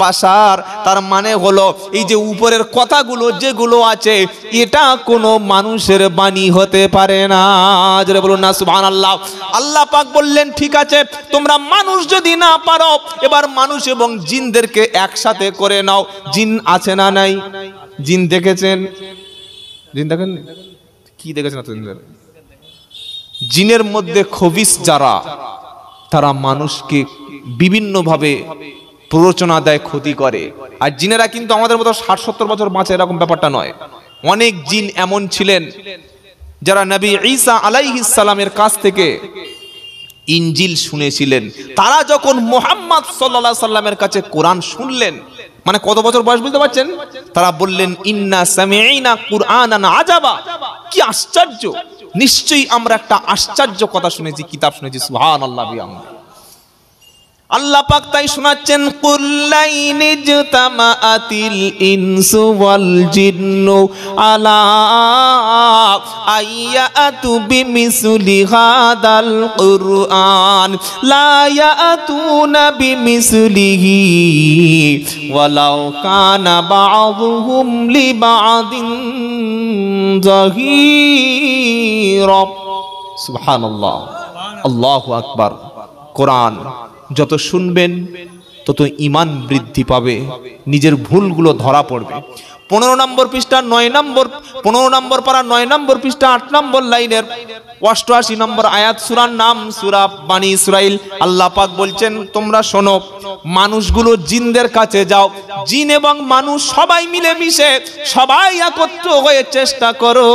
বাসার তার মানে হলো এই যে উপরের কথাগুলো যেগুলো আছে এটা কোনো মানুষের বাণী হতে পারে না যেটা বলুন না সুহান আল্লাহ আল্লাহ পাক বললেন ঠিক আছে তোমরা মানুষ যদি না পারো এবার মানুষ এবং জিনদেরকে একসাথে করে নাও জিন আছে না নাই জিন দেখেছেন জিন দেখেন কি দেখেছেন জিনদের জিনের মধ্যে খবিস যারা তারা মানুষকে বিভিন্নভাবে প্ররোচনা দেয় ক্ষতি করে আর জিনেরা কিন্তু আমাদের মতো ষাট সত্তর বছর বাঁচে এরকম ব্যাপারটা নয় অনেক জিন এমন ছিলেন যারা নবী ঈসা সালামের কাছ থেকে ইঞ্জিল শুনেছিলেন তারা যখন মোহাম্মদ সাল্লা সাল্লামের কাছে কোরআন শুনলেন মানে কত বছর বয়স বুঝতে পারছেন তারা বললেন ইন্না সামিনা কুরআন আজাবা কি আশ্চর্য নিশ্চয়ই আমরা একটা আশ্চর্য কথা শুনেছি কিতাব শুনেছি সুহান আল্লাহ আমরা আল্লাহ পাক তাই শোনাচ্ছেন কুল্লাইন জামাআতিল ইনসু ওয়াল জিন্নু আলা আইয়াতু বিমিসলি হাদাল কুরআন লা ইয়াতুনা বিমিসলিহি ওয়ালাউ কানা বা'দুহুম লিবা'দিন যাহীরা সুবহানাল্লাহ আল্লাহু আকবার কোরআন যত শুনবেন তত ইমান বৃদ্ধি পাবে নিজের ভুলগুলো ধরা পড়বে পনেরো নম্বর পৃষ্ঠা নয় নম্বর পনেরো নম্বর পারা নয় নম্বর পৃষ্ঠা আট নম্বর লাইনের অষ্টআশি নম্বর আয়াত সুরার নাম সুরা বাণী ইসরাইল আল্লাহ পাক বলছেন তোমরা শোনো মানুষগুলো জিনদের কাছে যাও জিন এবং মানুষ সবাই মিলে মিশে সবাই একত্র হয়ে চেষ্টা করো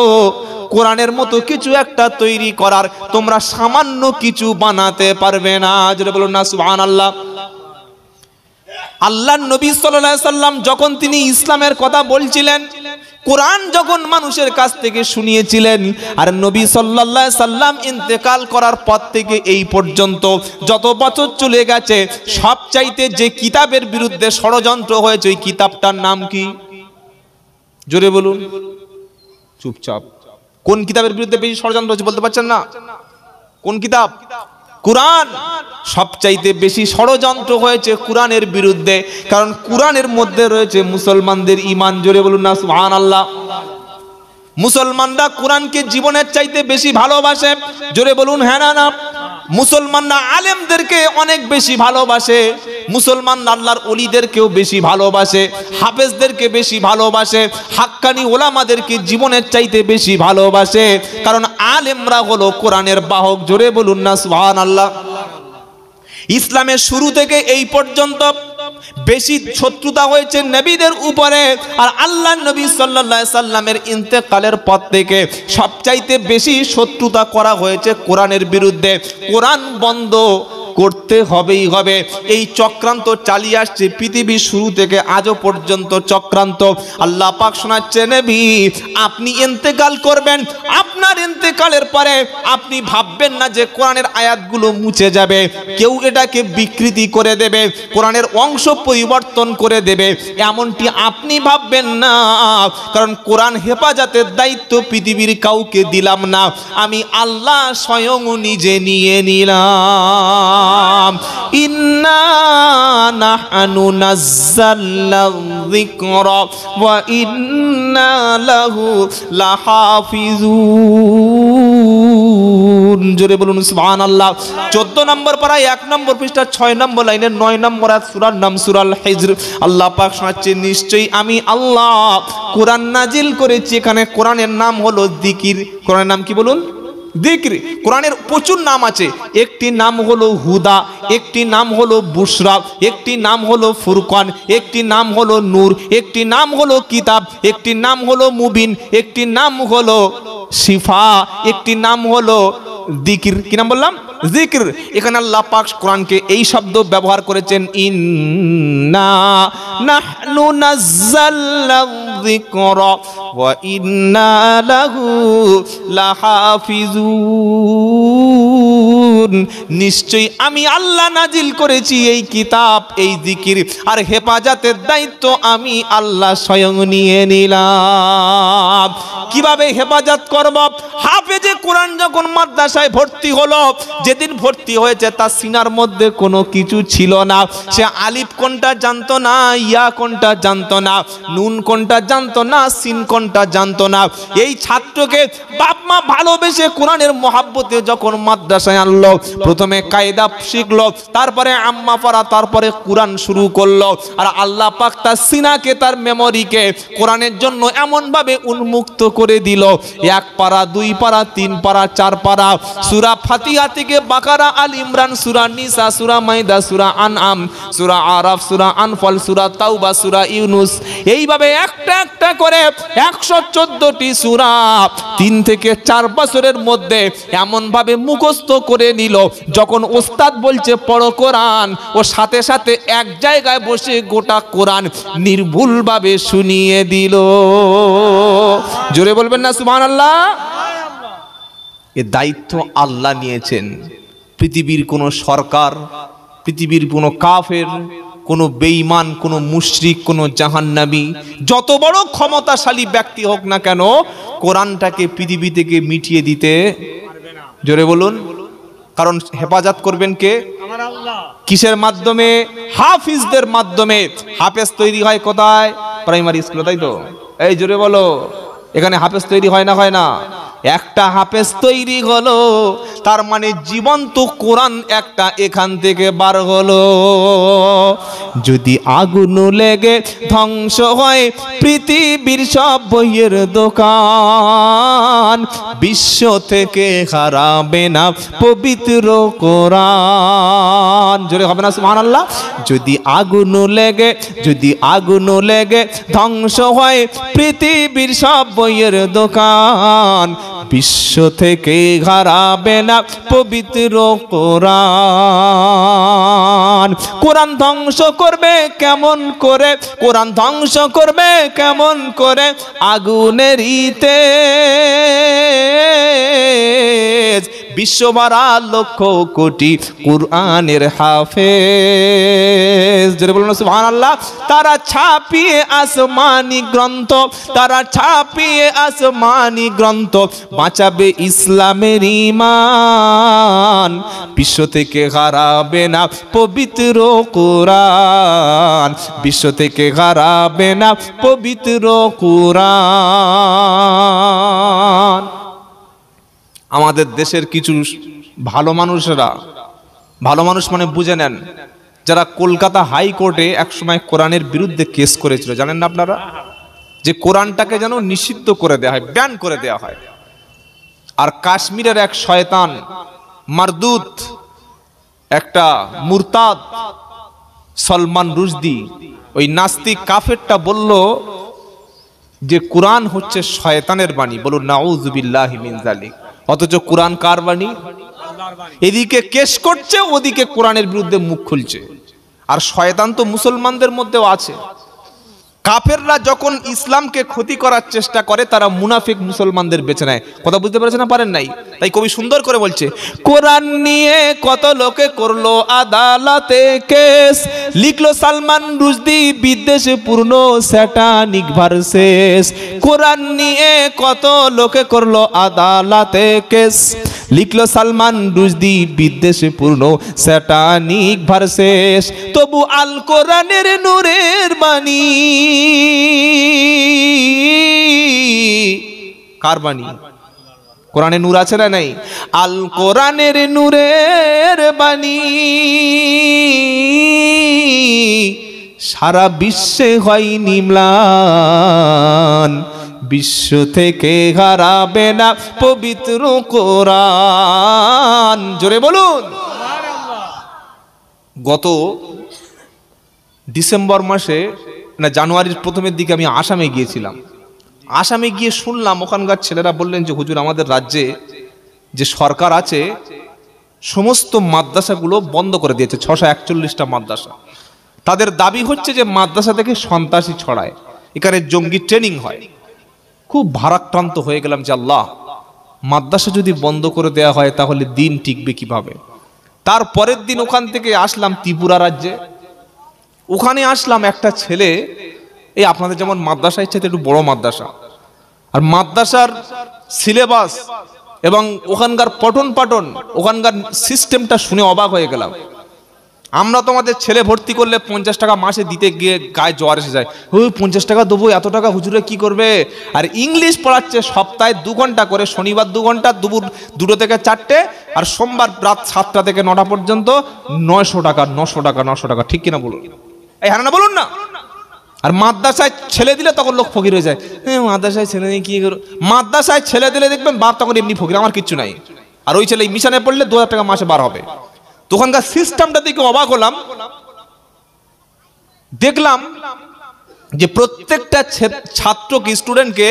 কোরআনের মতো কিছু একটা তৈরি করার তোমরা সামান্য কিছু বানাতে পারবে না যেটা বলো না সুবহানাল্লাহ আল্লাহ আল্লাহ নবী সাল্লাম যখন তিনি ইসলামের কথা বলছিলেন কোরআন যখন মানুষের কাছ থেকে শুনিয়েছিলেন আর নবী সাল্লা সাল্লাম ইন্তেকাল করার পর থেকে এই পর্যন্ত যত বছর চলে গেছে সব চাইতে যে কিতাবের বিরুদ্ধে ষড়যন্ত্র হয়েছে ওই কিতাবটার নাম কি জোরে বলুন চুপচাপ কোন কিতাবের বিরুদ্ধে বেশি ষড়যন্ত্র হচ্ছে বলতে পারছেন না কোন কিতাব কোরআন সবচাইতে বেশি ষড়যন্ত্র হয়েছে কোরআনের বিরুদ্ধে কারণ কোরআনের মধ্যে রয়েছে মুসলমানদের ইমান জোরে বলুন না সুহান আল্লাহ মুসলমানরা কোরআনকে জীবনের চাইতে বেশি ভালোবাসে জোরে বলুন হ্যাঁ না না মুসলমানরা আলেমদেরকে অনেক বেশি ভালোবাসে মুসলমান আল্লাহর অলিদেরকেও বেশি ভালোবাসে হাফেজদেরকে বেশি ভালোবাসে হাক্কানি ওলামাদেরকে জীবনের চাইতে বেশি ভালোবাসে কারণ আলেমরা হলো কোরআনের বাহক জোরে বলুন না সুহান আল্লাহ ইসলামের শুরু থেকে এই পর্যন্ত বেশি শত্রুতা হয়েছে নবীদের উপরে আর আল্লাহ নবী সাল্লা সাল্লামের ইন্তেকালের পর থেকে সবচাইতে বেশি শত্রুতা করা হয়েছে কোরআনের বিরুদ্ধে কোরআন বন্ধ করতে হবেই হবে এই চক্রান্ত চালিয়ে আসছে পৃথিবীর শুরু থেকে আজও পর্যন্ত চক্রান্ত আল্লাহ পাক শোনাচ্ছে নেবি আপনি ইন্তেকাল করবেন আপনার ইন্তেকালের পরে আপনি ভাববেন না যে কোরআনের আয়াতগুলো মুছে যাবে কেউ এটাকে বিকৃতি করে দেবে কোরআনের অংশ পরিবর্তন করে দেবে এমনটি আপনি ভাববেন না কারণ কোরআন হেফাজতের দায়িত্ব পৃথিবীর কাউকে দিলাম না আমি আল্লাহ স্বয়ং নিজে নিয়ে নিলাম إنا نحن نزلنا الذكر وإنا له লাহাফিজুন জোরে বলুন সুবহান আল্লাহ চোদ্দ নম্বর পাড়ায় এক নম্বর পৃষ্ঠা ছয় নম্বর লাইনে নয় নম্বর আর সুরার নাম সুরাল হেজর আল্লাহ পাক শোনাচ্ছে নিশ্চয়ই আমি আল্লাহ কোরআন নাজিল করেছি এখানে কোরআনের নাম হলো দিকির কোরআনের নাম কি বলুন দিক্রি কোরআনের প্রচুর নাম আছে একটি নাম হলো হুদা একটি নাম হলো বুসরা একটি নাম হলো ফুরকান একটি নাম হলো নূর একটি নাম হলো কিতাব একটি নাম হলো মুবিন একটি নাম হলো শিফা একটি নাম হলো জিকির কি নাম বললাম জিকির এখানে আল্লাহ পাক কোরআনকে এই শব্দ ব্যবহার করেছেন ইন্না নাহনু নাযাল্লা যিকরা ওয়া ইন্না লাহু লাহাফিজুন নিশ্চয়ই আমি আল্লাহ নাজিল করেছি এই কিতাব এই জিকির আর হেফাজতের দায়িত্ব আমি আল্লাহ স্বয়ং নিয়ে নিলাম কিভাবে হেফাজত করব হাফেজে কোরআন যখন মাদ্রাসায় ভর্তি হলো যেদিন ভর্তি হয়েছে তার সিনার মধ্যে কোনো কিছু ছিল না সে আলিফ কোনটা জানতো না ইয়া কোনটা জানতো না নুন কোনটা জানতো না সিন কোনটা জানতো না এই ছাত্রকে বাপ মা ভালোবেসে কোরআনের মহাব্বতে যখন মাদ্রাসায় আনলো প্রথমে কায়দা শিখলো তারপরে আম্মা পড়া তারপরে কোরআন শুরু করলো আর আল্লাহ পাক তার সিনাকে তার মেমোরিকে কোরআনের জন্য এমনভাবে উন্মুক্ত করে দিল এক পাড়া দুই পাড়া তিন তিন পারা চার পারা সুরা ফাতিহা থেকে বাকারা আল ইমরান সুরা নিসা সুরা মাইদা সুরা আন আম সুরা আরাফ সুরা আনফল সুরা তাওবা সুরা ইউনুস এইভাবে একটা একটা করে একশো চোদ্দটি সুরা তিন থেকে চার বছরের মধ্যে এমনভাবে মুখস্থ করে নিল যখন ওস্তাদ বলছে পড়ো কোরআন ও সাথে সাথে এক জায়গায় বসে গোটা কোরআন নির্ভুলভাবে শুনিয়ে দিল জোরে বলবেন না সুমান আল্লাহ এ দায়িত্ব আল্লাহ নিয়েছেন পৃথিবীর কোনো সরকার পৃথিবীর কোনো কাফের কোনো বেইমান কোনো মুশ্রিক কোনো জাহান্নামি যত বড় ক্ষমতাশালী ব্যক্তি হোক না কেন কোরআনটাকে পৃথিবী থেকে মিটিয়ে দিতে জোরে বলুন কারণ হেফাজত করবেন কে কিসের মাধ্যমে হাফিজদের মাধ্যমে হাফেজ তৈরি হয় কোথায় প্রাইমারি স্কুলে তাই তো এই জোরে বলো এখানে হাফেজ তৈরি হয় না হয় না একটা হাফেজ তৈরি হলো তার মানে জীবন্ত কোরআন একটা এখান থেকে বার হলো যদি আগুন লেগে ধ্বংস হয় পৃথিবীর সব বইয়ের দোকান বিশ্ব থেকে হারাবে না পবিত্র কোরআন জোরে হবে না সুমান আল্লাহ যদি আগুন লেগে যদি আগুন লেগে ধ্বংস হয় পৃথিবীর সব বইয়ের দোকান বিশ্ব থেকে হারাবে না পবিত্র কোরআন কোরআন ধ্বংস করবে কেমন করে কোরআন ধ্বংস করবে কেমন করে আগুনের ইতে বিশ্বমারা লক্ষ কোটি কুরআনের হাফেজ জোরে বলুন সুবহানাল্লাহ তারা ছাপিয়ে আসমানি গ্রন্থ তারা ছাপিয়ে আসমানি গ্রন্থ বাঁচাবে ইসলামের ইমান বিশ্ব থেকে হারাবে না পবিত্র কোরআন বিশ্ব থেকে হারাবে না পবিত্র কোরআন আমাদের দেশের কিছু ভালো মানুষরা ভালো মানুষ মানে বুঝে নেন যারা কলকাতা হাইকোর্টে একসময় কোরআনের বিরুদ্ধে কেস করেছিল জানেন না আপনারা যে কোরআনটাকে যেন নিষিদ্ধ করে দেওয়া হয় ব্যান করে দেওয়া হয় আর কাশ্মীরের এক শয়তান মারদুত একটা মুরতাদ সলমান রুশদি ওই নাস্তিক কাফেরটা বলল যে কোরআন হচ্ছে শয়তানের বাণী বলুন নাউজুবিল্লাহ মিনজালিক অথচ কোরআন কার বাণী এদিকে কেস করছে ওদিকে কোরআনের বিরুদ্ধে মুখ খুলছে আর শয়তান তো মুসলমানদের মধ্যেও আছে কাফেররা যখন ইসলামকে ক্ষতি করার চেষ্টা করে তারা মুনাফিক মুসলমানদের বেছে নেয় কথা বুঝতে পারছে না পারেন নাই তাই কবি সুন্দর করে বলছে কোরআন নিয়ে কত লোকে করলো আদালতে কেস লিখলো সালমান রুজদি বিদ্বেষে পূর্ণ স্যাটানিক ভার্সেস কোরআন নিয়ে কত লোকে করলো আদালতে কেস লিখলো সালমান রুজদি বিদ্বেষে পূর্ণ স্যাটানিক ভার্সেস তবু আল কোরআনের নূরের বাণী কার বাণী কোরআনে নূর আছে না নাই আল কোরআনের নূরের বাণী সারা বিশ্বে হয় নিমলান বিশ্ব থেকে হারাবে না পবিত্র কোরআন জোরে বলুন গত ডিসেম্বর মাসে না জানুয়ারির প্রথমের দিকে আমি আসামে গিয়েছিলাম আসামে গিয়ে শুনলাম ওখানকার ছেলেরা বললেন যে হুজুর আমাদের রাজ্যে যে সরকার আছে সমস্ত মাদ্রাসাগুলো বন্ধ করে দিয়েছে ছশো একচল্লিশটা মাদ্রাসা তাদের দাবি হচ্ছে যে মাদ্রাসা থেকে সন্ত্রাসী ছড়ায় এখানে জঙ্গি ট্রেনিং হয় খুব ভারাক্রান্ত হয়ে গেলাম যে আল্লাহ মাদ্রাসা যদি বন্ধ করে দেয়া হয় তাহলে দিন টিকবে কিভাবে তার পরের দিন ওখান থেকে আসলাম ত্রিপুরা রাজ্যে ওখানে আসলাম একটা ছেলে এই আপনাদের যেমন মাদ্রাসা ইচ্ছে একটু বড় মাদ্রাসা আর মাদ্রাসার সিলেবাস এবং ওখানকার পঠন পাঠন ওখানকার সিস্টেমটা শুনে অবাক হয়ে গেলাম আমরা তোমাদের ছেলে ভর্তি করলে পঞ্চাশ টাকা মাসে দিতে গিয়ে গায়ে জ্বর এসে যায় ওই পঞ্চাশ টাকা দেবো এত টাকা হুজুরে কি করবে আর ইংলিশ পড়াচ্ছে সপ্তাহে দু ঘন্টা করে শনিবার দু ঘন্টা দুপুর দুটো থেকে চারটে আর সোমবার রাত সাতটা থেকে নটা পর্যন্ত নয়শো টাকা নশো টাকা নশো টাকা ঠিক কিনা বলুন এই হারানা বলুন না আর মাদ্রাসায় ছেলে দিলে তখন লোক ফকির হয়ে যায় হ্যাঁ মাদ্রাসায় ছেলে নিয়ে কী করো মাদ্রাসায় ছেলে দিলে দেখবেন বাপ তখন এমনি ফকির আমার কিচ্ছু নাই আর ওই ছেলে মিশনে পড়লে দু টাকা মাসে বার হবে তখনকার সিস্টেমটা দেখে অবাক হলাম দেখলাম যে প্রত্যেকটা ছাত্রকে স্টুডেন্টকে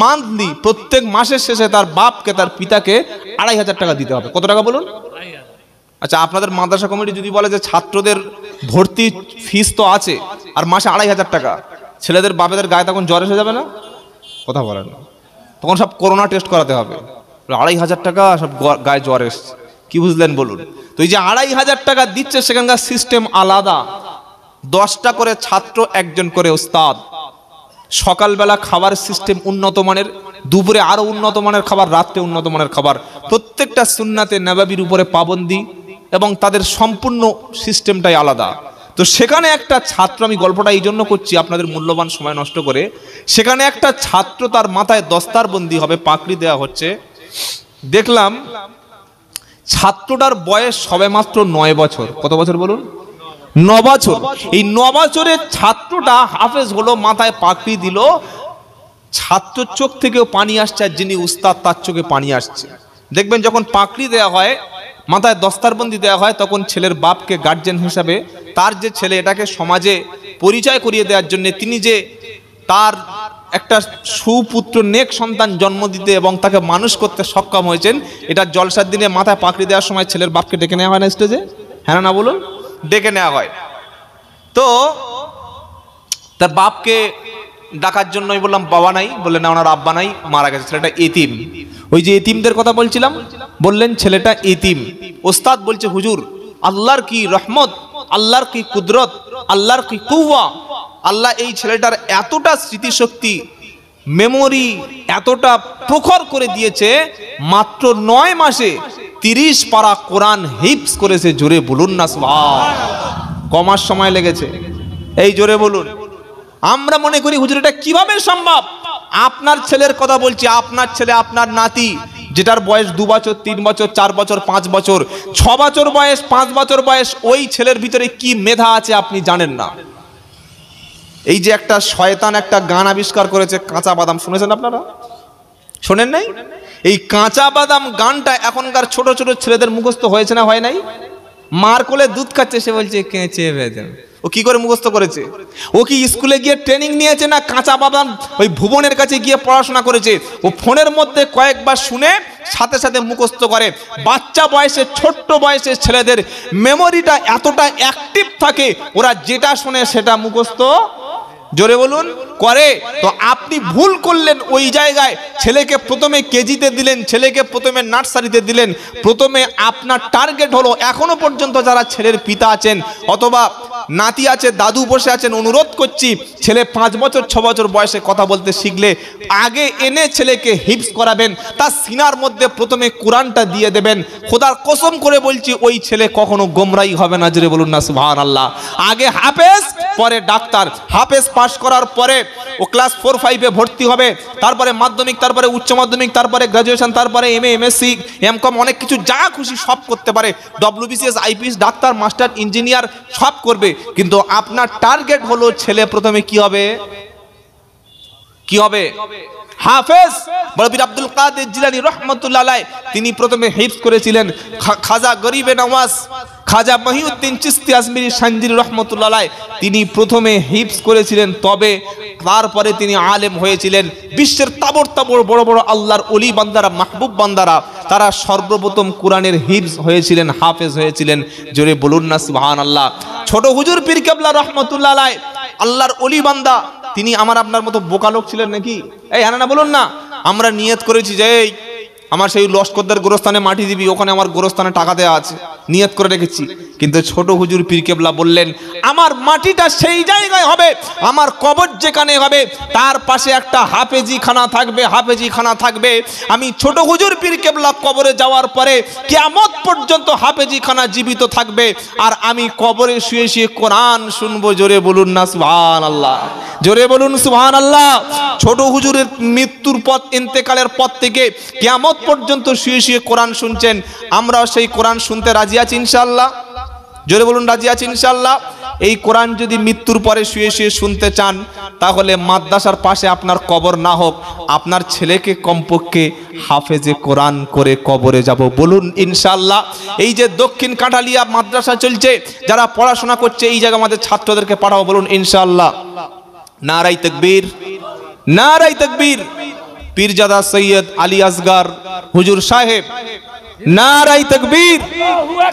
মান্থলি প্রত্যেক মাসের শেষে তার বাপকে তার পিতাকে আড়াই হাজার টাকা দিতে হবে কত টাকা বলুন আচ্ছা আপনাদের মাদ্রাসা কমিটি যদি বলে যে ছাত্রদের ভর্তি ফিস তো আছে আর মাসে আড়াই হাজার টাকা ছেলেদের বাপেদের গায়ে তখন জ্বর এসে যাবে না কথা বলেন না তখন সব করোনা টেস্ট করাতে হবে আড়াই হাজার টাকা সব গায়ে জ্বর এসছে কী বুঝলেন বলুন তো এই যে আড়াই হাজার টাকা দিচ্ছে সেখানকার সিস্টেম আলাদা দশটা করে ছাত্র একজন করে ওস্তাদ সকালবেলা খাবার সিস্টেম উন্নত মানের দুপুরে আরও উন্নত মানের খাবার রাত্রে উন্নত মানের খাবার প্রত্যেকটা সুন্নাতে নবাবির উপরে পাবন্দি এবং তাদের সম্পূর্ণ সিস্টেমটাই আলাদা তো সেখানে একটা ছাত্র আমি গল্পটা এই জন্য করছি আপনাদের মূল্যবান সময় নষ্ট করে সেখানে একটা ছাত্র তার মাথায় দস্তারবন্দি হবে পাকড়ি দেওয়া হচ্ছে দেখলাম ছাত্রটার বয়স সবে মাত্র নয় বছর কত বছর বলুন ন বছর এই ন বছরের ছাত্রটা হাফেজ হলো মাথায় পাকড়ি দিল ছাত্রর চোখ থেকেও পানি আসছে আর যিনি উস্তাদ তার চোখে পানি আসছে দেখবেন যখন পাকড়ি দেওয়া হয় মাথায় দস্তারবন্দি দেওয়া হয় তখন ছেলের বাপকে গার্জেন হিসাবে তার যে ছেলে এটাকে সমাজে পরিচয় করিয়ে দেওয়ার জন্য তিনি যে তার একটা সুপুত্র নেক সন্তান জন্ম দিতে এবং তাকে মানুষ করতে সক্ষম হয়েছেন এটা জলসার দিনে মাথায় পাকড়ি দেওয়ার সময় ছেলের বাপকে ডেকে নেওয়া হয় না স্টেজে হ্যাঁ না বলুন ডেকে নেওয়া হয় তো তার বাপকে ডাকার জন্য আমি বললাম বাবা নাই বললেন না ওনার আব্বা নাই মারা গেছে ছেলেটা এতিম ওই যে এতিমদের কথা বলছিলাম বললেন ছেলেটা এতিম ওস্তাদ বলছে হুজুর আল্লাহর কি রহমত আল্লাহর কি কুদরত আল্লাহর কি কুয়া আল্লাহ এই ছেলেটার এতটা স্মৃতিশক্তি মেমোরি এতটা প্রখর করে দিয়েছে মাত্র নয় মাসে তিরিশ পারা কোরআন হিপস করেছে জোরে বলুন না কমার সময় লেগেছে এই জোরে বলুন আমরা মনে করি হুজুর এটা কিভাবে সম্ভব আপনার ছেলের কথা বলছি আপনার ছেলে আপনার নাতি যেটার বয়স দু বছর তিন বছর চার বছর পাঁচ বছর ছ বছর বয়স পাঁচ বছর বয়স ওই ছেলের ভিতরে কি মেধা আছে আপনি জানেন না এই যে একটা শয়তান একটা গান আবিষ্কার করেছে কাঁচা বাদাম শুনেছেন আপনারা শোনেন নাই এই কাঁচা বাদাম গানটা এখনকার ছোট ছোট ছেলেদের মুখস্থ হয়েছে না হয় নাই মার কোলে দুধ খাচ্ছে সে বলছে কেঁচে বেদম ও কি করে মুখস্থ করেছে ও কি স্কুলে গিয়ে ট্রেনিং নিয়েছে না কাঁচা বাদাম ওই ভুবনের কাছে গিয়ে পড়াশোনা করেছে ও ফোনের মধ্যে কয়েকবার শুনে সাথে সাথে মুখস্থ করে বাচ্চা বয়সে ছোট্ট বয়সে ছেলেদের মেমোরিটা এতটা অ্যাক্টিভ থাকে ওরা যেটা শুনে সেটা মুখস্থ জোরে বলুন করে তো আপনি ভুল করলেন ওই জায়গায় ছেলেকে প্রথমে কেজিতে দিলেন ছেলেকে প্রথমে নার্সারিতে দিলেন প্রথমে আপনার টার্গেট হলো এখনো পর্যন্ত যারা ছেলের পিতা আছেন অথবা নাতি আছে দাদু বসে আছেন অনুরোধ করছি ছেলে পাঁচ বছর ছ বছর বয়সে কথা বলতে শিখলে আগে এনে ছেলেকে হিপস করাবেন তার সিনার মধ্যে প্রথমে কোরআনটা দিয়ে দেবেন খোদার কসম করে বলছি ওই ছেলে কখনো গোমরাই হবে না জোরে বলুন না সুহান আল্লাহ আগে হাফেজ পরে ডাক্তার হাফেজ পাশ করার পরে ও ক্লাস ফোর ফাইভে ভর্তি হবে তারপরে মাধ্যমিক তারপরে উচ্চ মাধ্যমিক তারপরে গ্রাজুয়েশন তারপরে M A SC M com অনেক কিছু যা খুশি সব করতে পারে W BCS IPS doctor master engineer সব করবে কিন্তু আপনার টার্গেট হলো ছেলে প্রথমে কি হবে কি হবে হাফেজ কাদের জিলানি তিনি প্রথমে হিপস করেছিলেন খাজা গরিবে নওয়াজ খাজা মহিউদ্দিন চিস্তি আজমিরি সাঞ্জির রহমতুল্লাহ তিনি প্রথমে হিপস করেছিলেন তবে তারপরে তিনি আলেম হয়েছিলেন বিশ্বের তাবর তাবর বড় বড় আল্লাহর অলি বান্দারা মাহবুব বান্দারা তারা সর্বপ্রথম কোরআনের হিপস হয়েছিলেন হাফেজ হয়েছিলেন জোরে বলুন না সুহান আল্লাহ ছোট হুজুর পীর কেবলা রহমতুল্লাহ আল্লাহর অলি বান্দা তিনি আমার আপনার মতো বোকালোক ছিলেন নাকি এই না বলুন না আমরা নিয়ত করেছি যে আমার সেই লস্করদার গোরস্থানে মাটি দিবি ওখানে আমার গোরস্থানে টাকা দেওয়া আছে নিয়ত করে রেখেছি কিন্তু ছোট হুজুর পীরকেবলা বললেন আমার মাটিটা সেই জায়গায় হবে আমার কবর যেখানে হবে তার পাশে একটা হাফেজি খানা থাকবে হাফেজি খানা থাকবে আমি ছোট হুজুর পীরকেবলা কবরে যাওয়ার পরে কেমত পর্যন্ত হাফেজি খানা জীবিত থাকবে আর আমি কবরে শুয়ে শুয়ে কোরআন শুনবো জোরে বলুন না সুহান আল্লাহ জোরে বলুন সুহান আল্লাহ ছোট হুজুরের মৃত্যুর পথ ইন্তেকালের পথ থেকে কেমত পর্যন্ত শুয়ে শুয়ে কোরআন শুনছেন আমরাও সেই কোরআন শুনতে রাজি আছি ইনশাল্লাহ জোরে বলুন রাজি আছি ইনশাল্লাহ এই কোরআন যদি মৃত্যুর পরে শুয়ে শুয়ে শুনতে চান তাহলে মাদ্রাসার পাশে আপনার কবর না হোক আপনার ছেলেকে কমপক্ষে হাফেজে কোরআন করে কবরে যাব বলুন ইনশাল্লাহ এই যে দক্ষিণ কাঁঠালিয়া মাদ্রাসা চলছে যারা পড়াশোনা করছে এই জায়গায় আমাদের ছাত্রদেরকে পাঠাবো বলুন ইনশাল্লাহ নারাই তকবীর নারাই তকবীর পীরজাদা সৈয়দ আলী আসগার হুজুর সাহেব নারাই তকবীর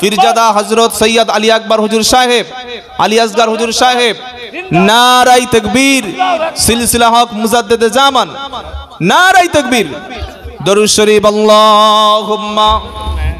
পীরজাদা হজরত সৈয়দ আলী আকবর হুজুর সাহেব আলী আসগার হুজুর সাহেব নারাই তকবীর সিলসিলা হক মুজাদ্দেদে জামান নারাই তকবীর দরুদ শরীফ আল্লাহুম্মা